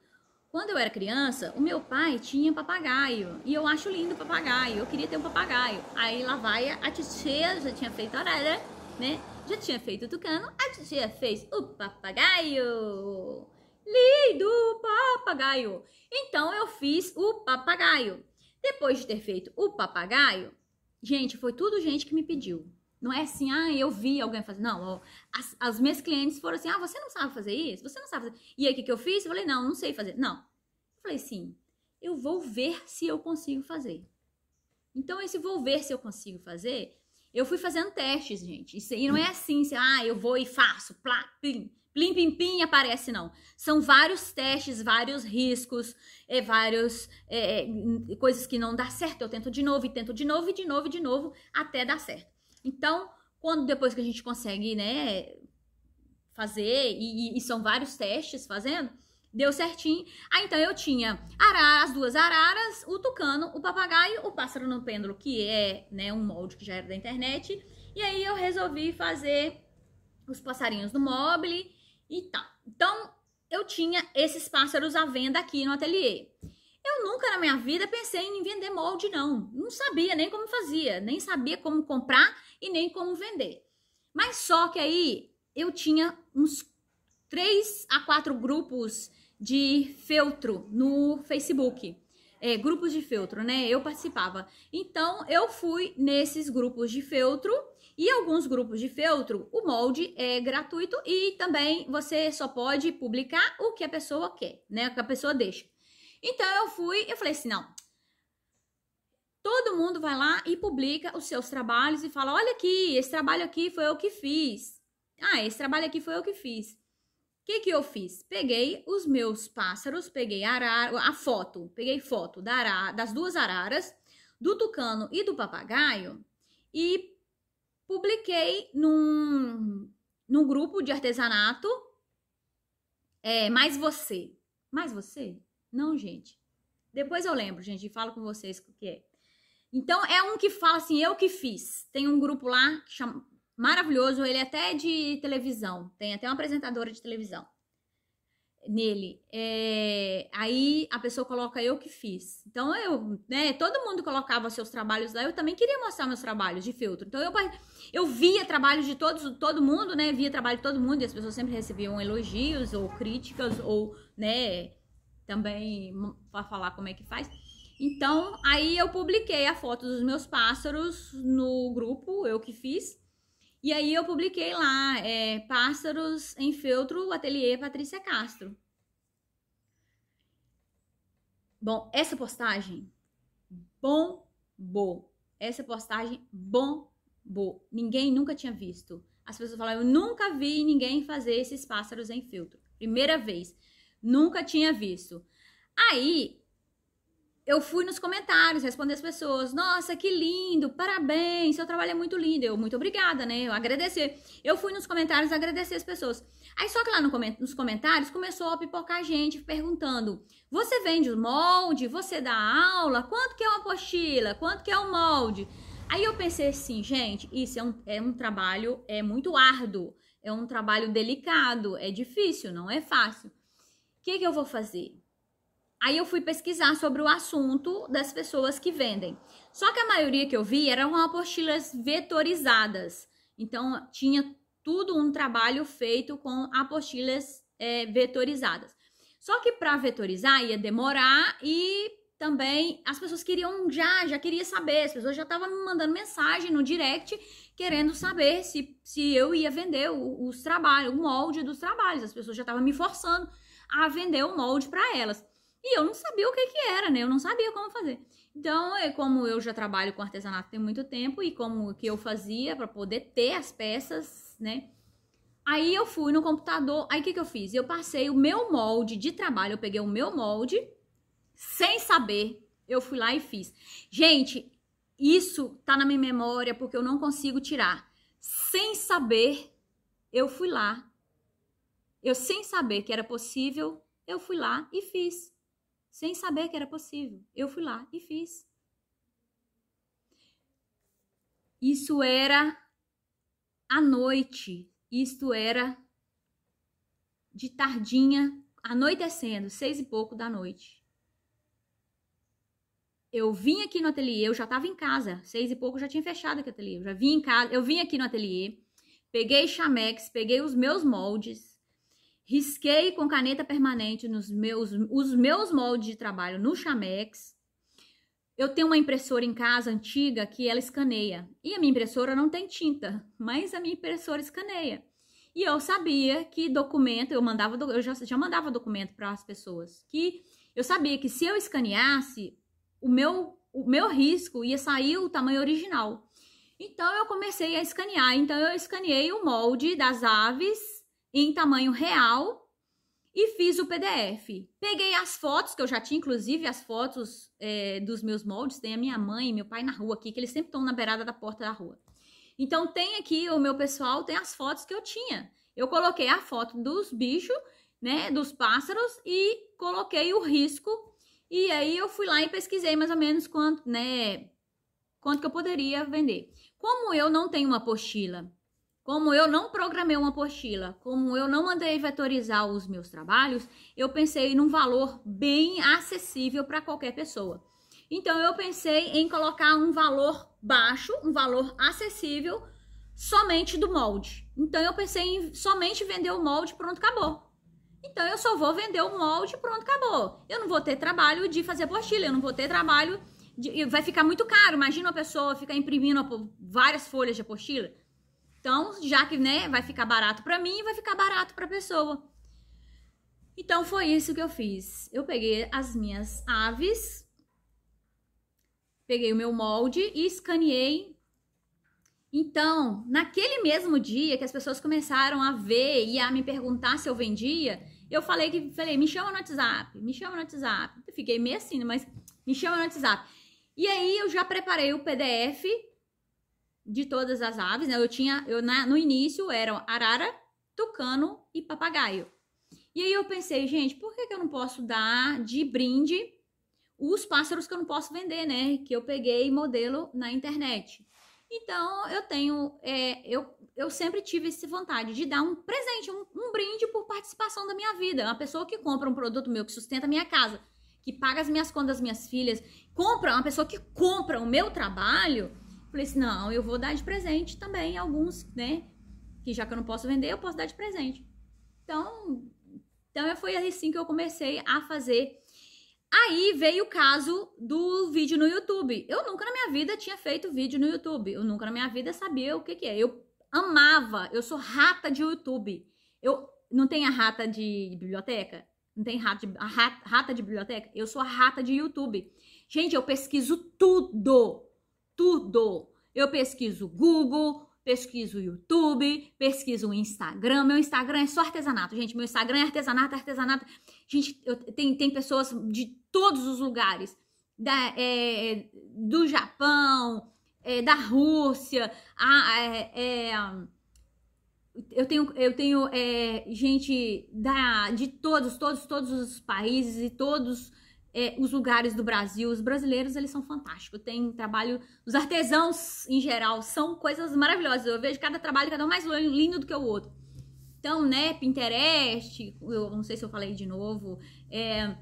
Quando eu era criança, o meu pai tinha papagaio e eu acho lindo papagaio, eu queria ter um papagaio. Aí lá vai a titia, já tinha feito a arara, né? Já tinha feito o tucano, a tia fez o papagaio lindo papagaio. Então eu fiz o papagaio. Depois de ter feito o papagaio, gente, foi tudo gente que me pediu. Não é assim, ah, eu vi alguém fazer. Não, as, as minhas clientes foram assim, ah, você não sabe fazer isso? Você não sabe fazer. E aí, o que, que eu fiz? Eu falei, não, não sei fazer. Não. Eu falei, sim, eu vou ver se eu consigo fazer. Então, esse vou ver se eu consigo fazer, eu fui fazendo testes, gente. Isso, e não é assim, assim, ah, eu vou e faço, plá, plim plim pim pim aparece não. São vários testes, vários riscos, é, vários é, é coisas que não dá certo. Eu tento de novo, e tento de novo, e de novo, e de novo, até dar certo. Então, quando depois que a gente consegue, né, fazer e, e, e são vários testes fazendo, deu certinho. Ah, então eu tinha arara, as duas araras, o tucano, o papagaio, o pássaro no pêndulo, que é né, um molde que já era da internet. E aí eu resolvi fazer os passarinhos no mobile e então, então, eu tinha esses pássaros à venda aqui no ateliê. Eu nunca na minha vida pensei em vender molde, não. Não sabia nem como fazia, nem sabia como comprar e nem como vender. Mas só que aí eu tinha uns três a quatro grupos de feltro no Facebook. É, grupos de feltro, né? Eu participava. Então eu fui nesses grupos de feltro e alguns grupos de feltro, o molde é gratuito e também você só pode publicar o que a pessoa quer, né? O que a pessoa deixa. Então eu fui, eu falei assim, não. Todo mundo vai lá e publica os seus trabalhos e fala: "Olha aqui, esse trabalho aqui foi eu que fiz". Ah, esse trabalho aqui foi eu que fiz. O que que eu fiz? Peguei os meus pássaros, peguei a, arara, a foto, peguei foto da arara, das duas araras, do tucano e do papagaio e publiquei num, num grupo de artesanato. É, mais você. Mais você? Não, gente. Depois eu lembro, gente, e falo com vocês o que é. Então, é um que fala assim, eu que fiz. Tem um grupo lá, chama, maravilhoso, ele é até de televisão. Tem até uma apresentadora de televisão nele. É, aí a pessoa coloca eu que fiz. Então eu, né, todo mundo colocava seus trabalhos lá, eu também queria mostrar meus trabalhos de filtro. Então eu eu via trabalhos de todos, todo mundo, né? Via trabalho de todo mundo e as pessoas sempre recebiam elogios ou críticas ou, né, também para falar como é que faz. Então, aí eu publiquei a foto dos meus pássaros no grupo, eu que fiz. E aí eu publiquei lá, é, Pássaros em Feltro, Ateliê Patrícia Castro. Bom, essa postagem bombou. Essa postagem bombou. Ninguém nunca tinha visto. As pessoas falam, eu nunca vi ninguém fazer esses pássaros em feltro. Primeira vez. Nunca tinha visto. Aí, eu fui nos comentários responder as pessoas. Nossa, que lindo, parabéns, seu trabalho é muito lindo. Eu, muito obrigada, né? Eu agradecer. Eu fui nos comentários agradecer as pessoas. Aí só que lá no, nos comentários começou a pipocar gente perguntando: você vende o molde? Você dá aula? Quanto que é uma apostila? Quanto que é o um molde? Aí eu pensei assim, gente, isso é um, é um trabalho é muito árduo, é um trabalho delicado, é difícil, não é fácil. O que, que eu vou fazer? Aí eu fui pesquisar sobre o assunto das pessoas que vendem. Só que a maioria que eu vi eram apostilas vetorizadas. Então, tinha tudo um trabalho feito com apostilas é, vetorizadas. Só que para vetorizar ia demorar e também as pessoas queriam já, já queria saber, as pessoas já estavam me mandando mensagem no direct querendo saber se, se eu ia vender os, os trabalhos, o molde dos trabalhos. As pessoas já estavam me forçando a vender o molde para elas. E eu não sabia o que que era, né? Eu não sabia como fazer. Então, é como eu já trabalho com artesanato tem muito tempo e como que eu fazia para poder ter as peças, né? Aí eu fui no computador, aí o que que eu fiz? Eu passei o meu molde de trabalho, eu peguei o meu molde sem saber, eu fui lá e fiz. Gente, isso tá na minha memória porque eu não consigo tirar. Sem saber, eu fui lá. Eu sem saber que era possível, eu fui lá e fiz sem saber que era possível. Eu fui lá e fiz. Isso era à noite, isto era de tardinha, anoitecendo, seis e pouco da noite. Eu vim aqui no ateliê, eu já estava em casa, seis e pouco já tinha fechado aqui o ateliê, eu já vim em casa, eu vim aqui no ateliê, peguei chamex, peguei os meus moldes, risquei com caneta permanente nos meus, os meus moldes de trabalho no Chamex. Eu tenho uma impressora em casa antiga que ela escaneia. E a minha impressora não tem tinta, mas a minha impressora escaneia. E eu sabia que documento, eu mandava, eu já, já mandava documento para as pessoas, que eu sabia que se eu escaneasse, o meu, o meu risco ia sair o tamanho original. Então eu comecei a escanear. Então eu escaneei o molde das aves em tamanho real e fiz o PDF. Peguei as fotos, que eu já tinha, inclusive, as fotos é, dos meus moldes. Tem a minha mãe e meu pai na rua aqui, que eles sempre estão na beirada da porta da rua. Então, tem aqui o meu pessoal, tem as fotos que eu tinha. Eu coloquei a foto dos bichos, né, dos pássaros, e coloquei o risco. E aí, eu fui lá e pesquisei mais ou menos quanto, né, quanto que eu poderia vender. Como eu não tenho uma apostila como eu não programei uma apostila, como eu não mandei vetorizar os meus trabalhos, eu pensei num valor bem acessível para qualquer pessoa. Então eu pensei em colocar um valor baixo, um valor acessível somente do molde. Então eu pensei em somente vender o molde, pronto, acabou. Então eu só vou vender o molde, pronto, acabou. Eu não vou ter trabalho de fazer apostila, eu não vou ter trabalho de... vai ficar muito caro. Imagina uma pessoa ficar imprimindo várias folhas de apostila então, já que né, vai ficar barato para mim, vai ficar barato para a pessoa. Então foi isso que eu fiz. Eu peguei as minhas aves, peguei o meu molde e escaneei. Então, naquele mesmo dia que as pessoas começaram a ver e a me perguntar se eu vendia, eu falei que falei, me chama no WhatsApp, me chama no WhatsApp. Eu fiquei meio assim, né, mas me chama no WhatsApp. E aí eu já preparei o PDF de todas as aves, né? Eu tinha, eu na, no início eram arara, tucano e papagaio. E aí eu pensei, gente, por que, que eu não posso dar de brinde os pássaros que eu não posso vender, né? Que eu peguei modelo na internet. Então eu tenho, é, eu, eu sempre tive essa vontade de dar um presente, um, um brinde por participação da minha vida. Uma pessoa que compra um produto meu que sustenta a minha casa, que paga as minhas contas das minhas filhas, compra uma pessoa que compra o meu trabalho Falei assim, não, eu vou dar de presente também alguns, né? Que já que eu não posso vender, eu posso dar de presente. Então, então é, foi assim que eu comecei a fazer. Aí veio o caso do vídeo no YouTube. Eu nunca na minha vida tinha feito vídeo no YouTube. Eu nunca na minha vida sabia o que, que é. Eu amava, eu sou rata de YouTube. Eu não tem a rata de biblioteca? Não tem rata de, a rata, rata de biblioteca? Eu sou a rata de YouTube. Gente, eu pesquiso tudo tudo. Eu pesquiso Google, pesquiso YouTube, pesquiso Instagram. Meu Instagram é só artesanato, gente. Meu Instagram é artesanato, artesanato. Gente, eu, tem, tem pessoas de todos os lugares. Da, é, do Japão, é, da Rússia, a, é, é eu tenho, eu tenho é, gente da, de todos, todos, todos os países e todos é, os lugares do Brasil. Os brasileiros, eles são fantásticos. Tem trabalho... Os artesãos, em geral, são coisas maravilhosas. Eu vejo cada trabalho, cada um mais lindo do que o outro. Então, né, Pinterest, eu não sei se eu falei de novo, é,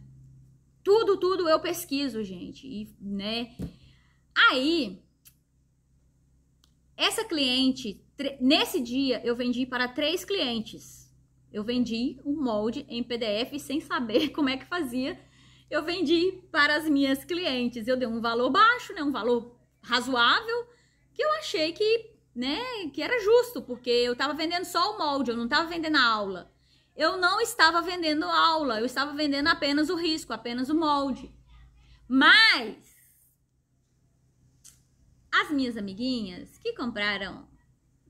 tudo, tudo eu pesquiso, gente, e, né, aí, essa cliente, nesse dia eu vendi para três clientes, eu vendi um molde em PDF sem saber como é que fazia, eu vendi para as minhas clientes. Eu dei um valor baixo, né, um valor razoável, que eu achei que, né, que era justo, porque eu estava vendendo só o molde, eu não estava vendendo a aula. Eu não estava vendendo aula, eu estava vendendo apenas o risco, apenas o molde. Mas as minhas amiguinhas que compraram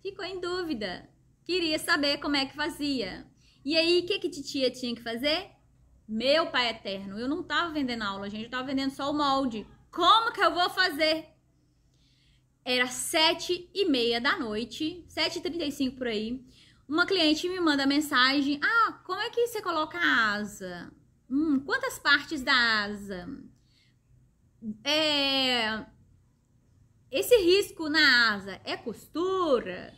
ficou em dúvida, queria saber como é que fazia. E aí, o que que titia tinha que fazer? Meu Pai Eterno, eu não estava vendendo aula, gente, eu estava vendendo só o molde. Como que eu vou fazer? Era sete e meia da noite, sete e trinta e cinco por aí. Uma cliente me manda mensagem, ah, como é que você coloca a asa? Hum, quantas partes da asa? É... Esse risco na asa é costura?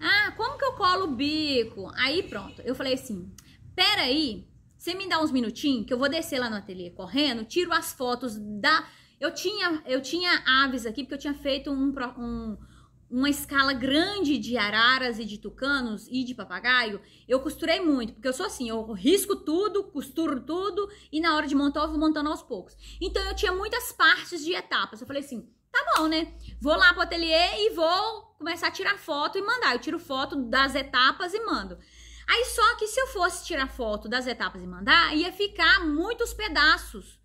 Ah, como que eu colo o bico? Aí pronto, eu falei assim, peraí, você me dá uns minutinhos que eu vou descer lá no ateliê correndo, tiro as fotos da. Eu tinha, eu tinha aves aqui porque eu tinha feito um, um uma escala grande de araras e de tucanos e de papagaio, eu costurei muito, porque eu sou assim, eu risco tudo, costuro tudo e na hora de montar eu vou montando aos poucos. Então eu tinha muitas partes de etapas. Eu falei assim, tá bom, né? Vou lá pro ateliê e vou começar a tirar foto e mandar. Eu tiro foto das etapas e mando. Aí só que se eu fosse tirar foto das etapas e mandar, ia ficar muitos pedaços,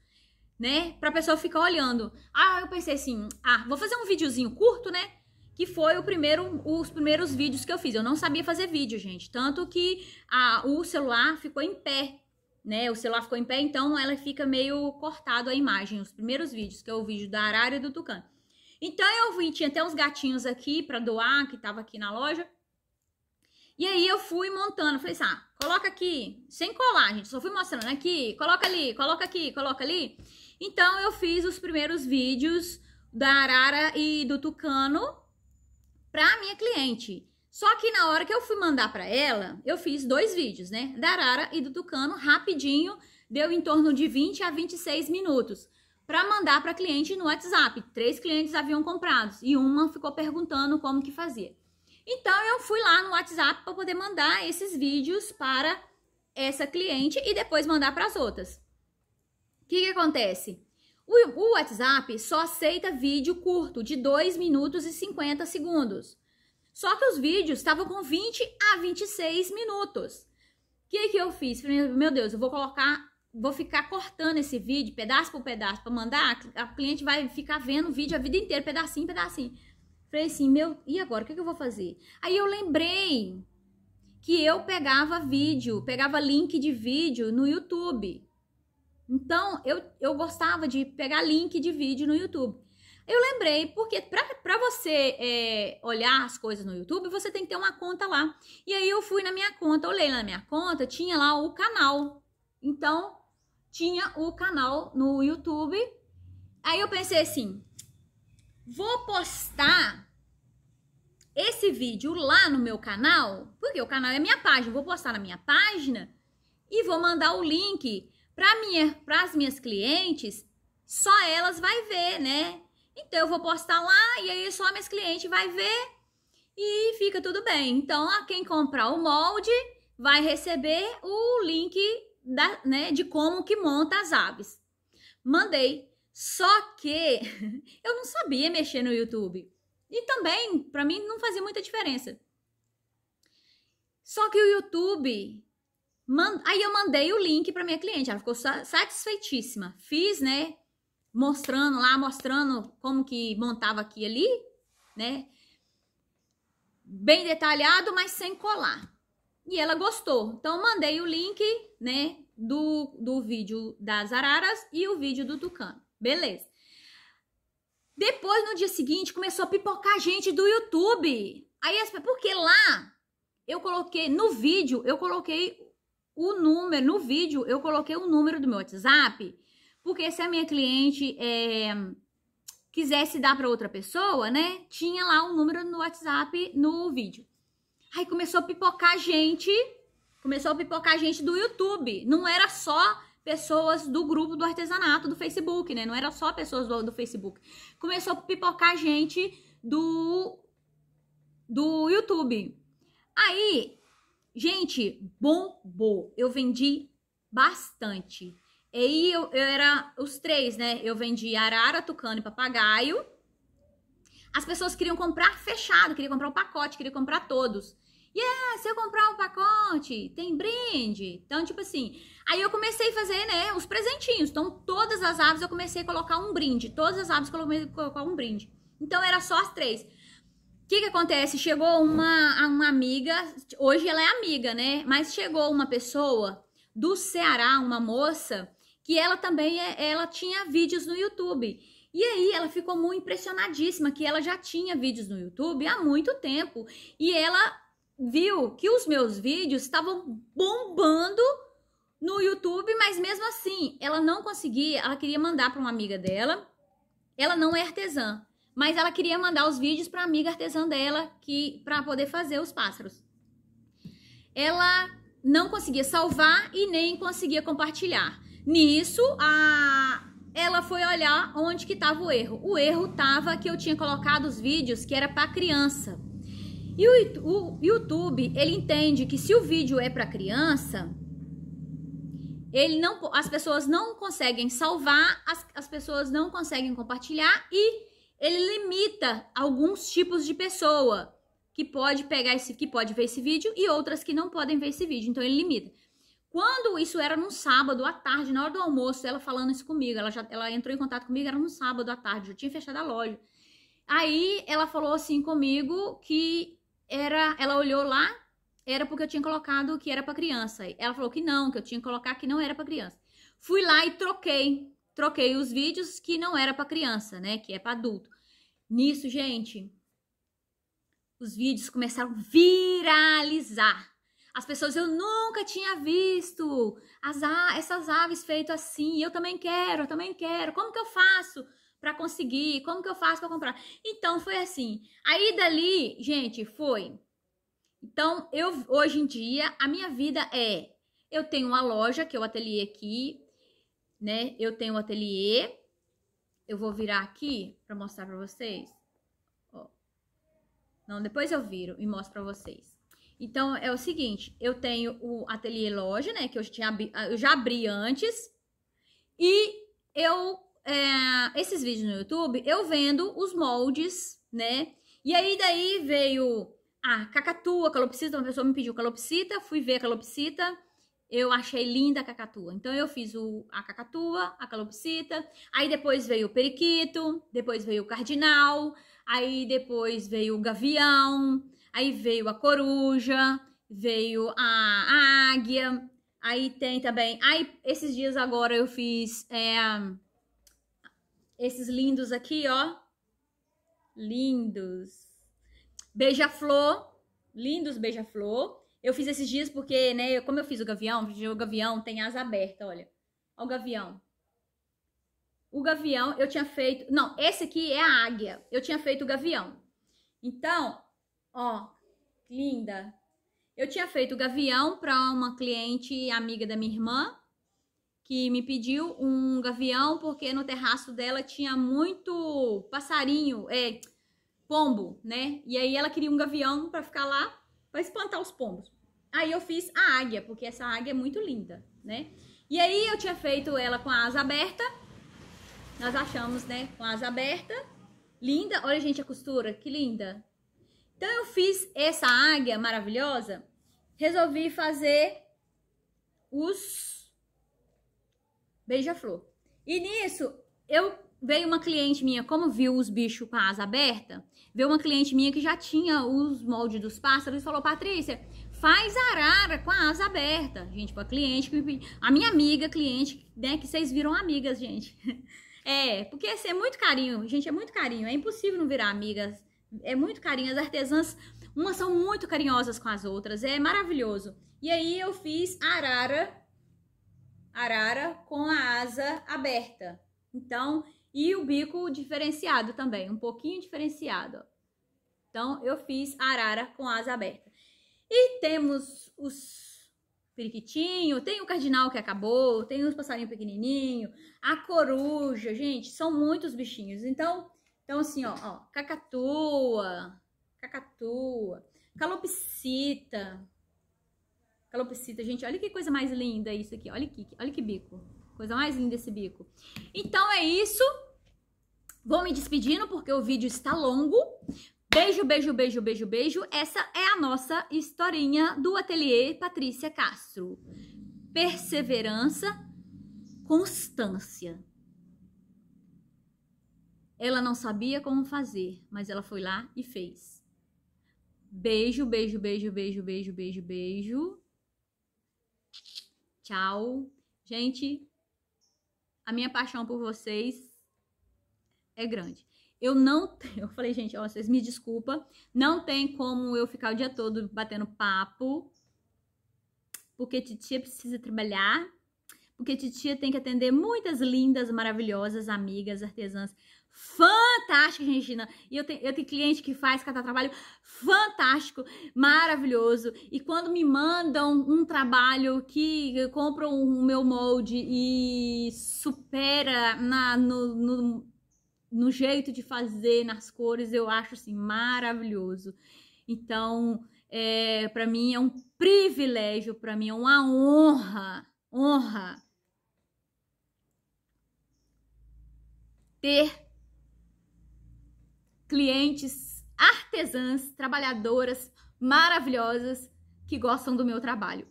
né? Pra pessoa ficar olhando. Ah, eu pensei assim, ah, vou fazer um videozinho curto, né? Que foi o primeiro, os primeiros vídeos que eu fiz. Eu não sabia fazer vídeo, gente. Tanto que a, o celular ficou em pé, né? O celular ficou em pé, então ela fica meio cortado a imagem. Os primeiros vídeos, que é o vídeo da arara e do tucano. Então eu vi, tinha até uns gatinhos aqui para doar, que tava aqui na loja. E aí eu fui montando, falei assim, ah, coloca aqui, sem colar, gente, só fui mostrando né, aqui, coloca ali, coloca aqui, coloca ali. Então eu fiz os primeiros vídeos da arara e do tucano pra minha cliente. Só que na hora que eu fui mandar para ela, eu fiz dois vídeos, né? Da arara e do tucano, rapidinho, deu em torno de 20 a 26 minutos para mandar para cliente no WhatsApp. Três clientes haviam comprado e uma ficou perguntando como que fazia. Então eu fui lá no WhatsApp para poder mandar esses vídeos para essa cliente e depois mandar para as outras. O que, que acontece? O, o, WhatsApp só aceita vídeo curto de 2 minutos e 50 segundos. Só que os vídeos estavam com 20 a 26 minutos. O que, que eu fiz? Meu Deus, eu vou colocar vou ficar cortando esse vídeo pedaço por pedaço para mandar, a cliente vai ficar vendo o vídeo a vida inteira, pedacinho, pedacinho. Falei assim, meu, e agora? O que, que eu vou fazer? Aí eu lembrei que eu pegava vídeo, pegava link de vídeo no YouTube. Então, eu, eu gostava de pegar link de vídeo no YouTube. Eu lembrei, porque para você é, olhar as coisas no YouTube, você tem que ter uma conta lá. E aí eu fui na minha conta, olhei na minha conta, tinha lá o canal. Então, tinha o canal no YouTube. Aí eu pensei assim, Vou postar esse vídeo lá no meu canal, porque o canal é minha página, vou postar na minha página e vou mandar o link para minha, as minhas clientes, só elas vai ver, né? Então eu vou postar lá e aí só minhas clientes vai ver e fica tudo bem. Então, a quem comprar o molde vai receber o link da, né, de como que monta as aves. Mandei só que eu não sabia mexer no YouTube. E também, para mim, não fazia muita diferença. Só que o YouTube. Mand... Aí eu mandei o link para minha cliente. Ela ficou satisfeitíssima. Fiz, né? Mostrando lá, mostrando como que montava aqui ali, né? Bem detalhado, mas sem colar. E ela gostou. Então, mandei o link, né? Do, do vídeo das araras e o vídeo do tucano. Beleza. Depois, no dia seguinte, começou a pipocar gente do YouTube. Aí, porque lá eu coloquei no vídeo, eu coloquei o número, no vídeo eu coloquei o número do meu WhatsApp, porque se a minha cliente é, quisesse dar para outra pessoa, né, tinha lá o um número no WhatsApp no vídeo. Aí começou a pipocar gente, começou a pipocar gente do YouTube. Não era só pessoas do grupo do artesanato do Facebook, né? Não era só pessoas do, do Facebook. Começou a pipocar gente do, do YouTube. Aí, gente, bombou. Eu vendi bastante. E aí eu, eu, era os três, né? Eu vendi arara, tucano e papagaio. As pessoas queriam comprar fechado, queriam comprar o um pacote, queriam comprar todos yeah, se eu comprar um pacote, tem brinde. Então, tipo assim, aí eu comecei a fazer, né, os presentinhos. Então, todas as aves eu comecei a colocar um brinde. Todas as aves eu comecei a colocar um brinde. Então, era só as três. O que, que acontece? Chegou uma, uma amiga, hoje ela é amiga, né? Mas chegou uma pessoa do Ceará, uma moça, que ela também é, ela tinha vídeos no YouTube. E aí ela ficou muito impressionadíssima que ela já tinha vídeos no YouTube há muito tempo e ela viu que os meus vídeos estavam bombando no YouTube, mas mesmo assim, ela não conseguia, ela queria mandar para uma amiga dela. Ela não é artesã, mas ela queria mandar os vídeos para a amiga artesã dela que para poder fazer os pássaros. Ela não conseguia salvar e nem conseguia compartilhar. Nisso, a ela foi olhar onde que estava o erro. O erro estava que eu tinha colocado os vídeos que era para criança. E o YouTube, ele entende que se o vídeo é para criança, ele não, as pessoas não conseguem salvar, as, as pessoas não conseguem compartilhar e ele limita alguns tipos de pessoa que pode pegar esse, que pode ver esse vídeo e outras que não podem ver esse vídeo. Então ele limita. Quando isso era num sábado à tarde, na hora do almoço, ela falando isso comigo, ela já ela entrou em contato comigo, era num sábado à tarde, eu tinha fechado a loja. Aí ela falou assim comigo que era, ela olhou lá, era porque eu tinha colocado que era para criança. Ela falou que não, que eu tinha que colocar que não era para criança. Fui lá e troquei, troquei os vídeos que não era para criança, né, que é para adulto. Nisso, gente, os vídeos começaram a viralizar. As pessoas eu nunca tinha visto as, essas aves feitas assim. Eu também quero, eu também quero. Como que eu faço? para conseguir? Como que eu faço para comprar? Então foi assim. Aí dali, gente, foi. Então, eu hoje em dia a minha vida é eu tenho uma loja, que é o ateliê aqui, né? Eu tenho o ateliê. Eu vou virar aqui para mostrar para vocês. Ó. Não, depois eu viro e mostro para vocês. Então, é o seguinte, eu tenho o ateliê loja, né, que eu, tinha, eu já abri antes, e eu é, esses vídeos no YouTube, eu vendo os moldes, né? E aí daí veio a cacatua, a calopsita, uma pessoa me pediu calopsita, fui ver a calopsita, eu achei linda a cacatua. Então eu fiz o, a cacatua, a calopsita, aí depois veio o periquito, depois veio o cardinal, aí depois veio o gavião, aí veio a coruja, veio a, a águia, aí tem também... Aí esses dias agora eu fiz... É, esses lindos aqui, ó. Lindos. Beija-flor. Lindos beija-flor. Eu fiz esses dias porque, né, como eu fiz o gavião, o gavião tem asa aberta, olha. Olha o gavião. O gavião eu tinha feito... Não, esse aqui é a águia. Eu tinha feito o gavião. Então, ó, linda. Eu tinha feito o gavião para uma cliente amiga da minha irmã que me pediu um gavião porque no terraço dela tinha muito passarinho, é, pombo, né? E aí ela queria um gavião para ficar lá para espantar os pombos. Aí eu fiz a águia, porque essa águia é muito linda, né? E aí eu tinha feito ela com a asa aberta. Nós achamos, né? Com a asa aberta. Linda. Olha, gente, a costura, que linda. Então eu fiz essa águia maravilhosa. Resolvi fazer os beija-flor. E nisso, eu veio uma cliente minha, como viu os bichos com a asa aberta, veio uma cliente minha que já tinha os moldes dos pássaros e falou: Patrícia, faz arara com a asa aberta. Gente, para cliente A minha amiga, cliente, né? Que vocês viram amigas, gente. É, porque é muito carinho, gente, é muito carinho. É impossível não virar amigas. É muito carinho. As artesãs, umas são muito carinhosas com as outras. É maravilhoso. E aí eu fiz arara arara com a asa aberta. Então, e o bico diferenciado também, um pouquinho diferenciado. Ó. Então, eu fiz arara com asa aberta. E temos os periquitinho, tem o cardinal que acabou, tem os passarinhos pequenininho, a coruja, gente, são muitos bichinhos. Então, então assim, ó, ó cacatua, cacatua, calopsita, Calopsita, gente, olha que coisa mais linda isso aqui. Olha que, olha que bico. Coisa mais linda esse bico. Então é isso. Vou me despedindo porque o vídeo está longo. Beijo, beijo, beijo, beijo, beijo. Essa é a nossa historinha do ateliê Patrícia Castro. Perseverança, constância. Ela não sabia como fazer, mas ela foi lá e fez. Beijo, beijo, beijo, beijo, beijo, beijo, beijo. Tchau. Gente, a minha paixão por vocês é grande. Eu não, eu falei, gente, ó, vocês me desculpa, não tem como eu ficar o dia todo batendo papo, porque titia precisa trabalhar, porque titia tem que atender muitas lindas, maravilhosas amigas, artesãs fantástica, Regina. E eu tenho, eu tenho cliente que faz cada trabalho fantástico, maravilhoso. E quando me mandam um trabalho que compram o meu molde e supera na, no, no, no jeito de fazer, nas cores, eu acho assim maravilhoso. Então, é, para mim é um privilégio, para mim é uma honra, honra ter clientes, artesãs, trabalhadoras maravilhosas que gostam do meu trabalho.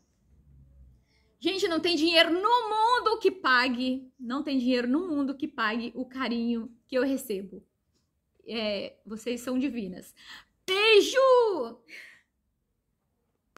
Gente, não tem dinheiro no mundo que pague, não tem dinheiro no mundo que pague o carinho que eu recebo. É, vocês são divinas. Beijo!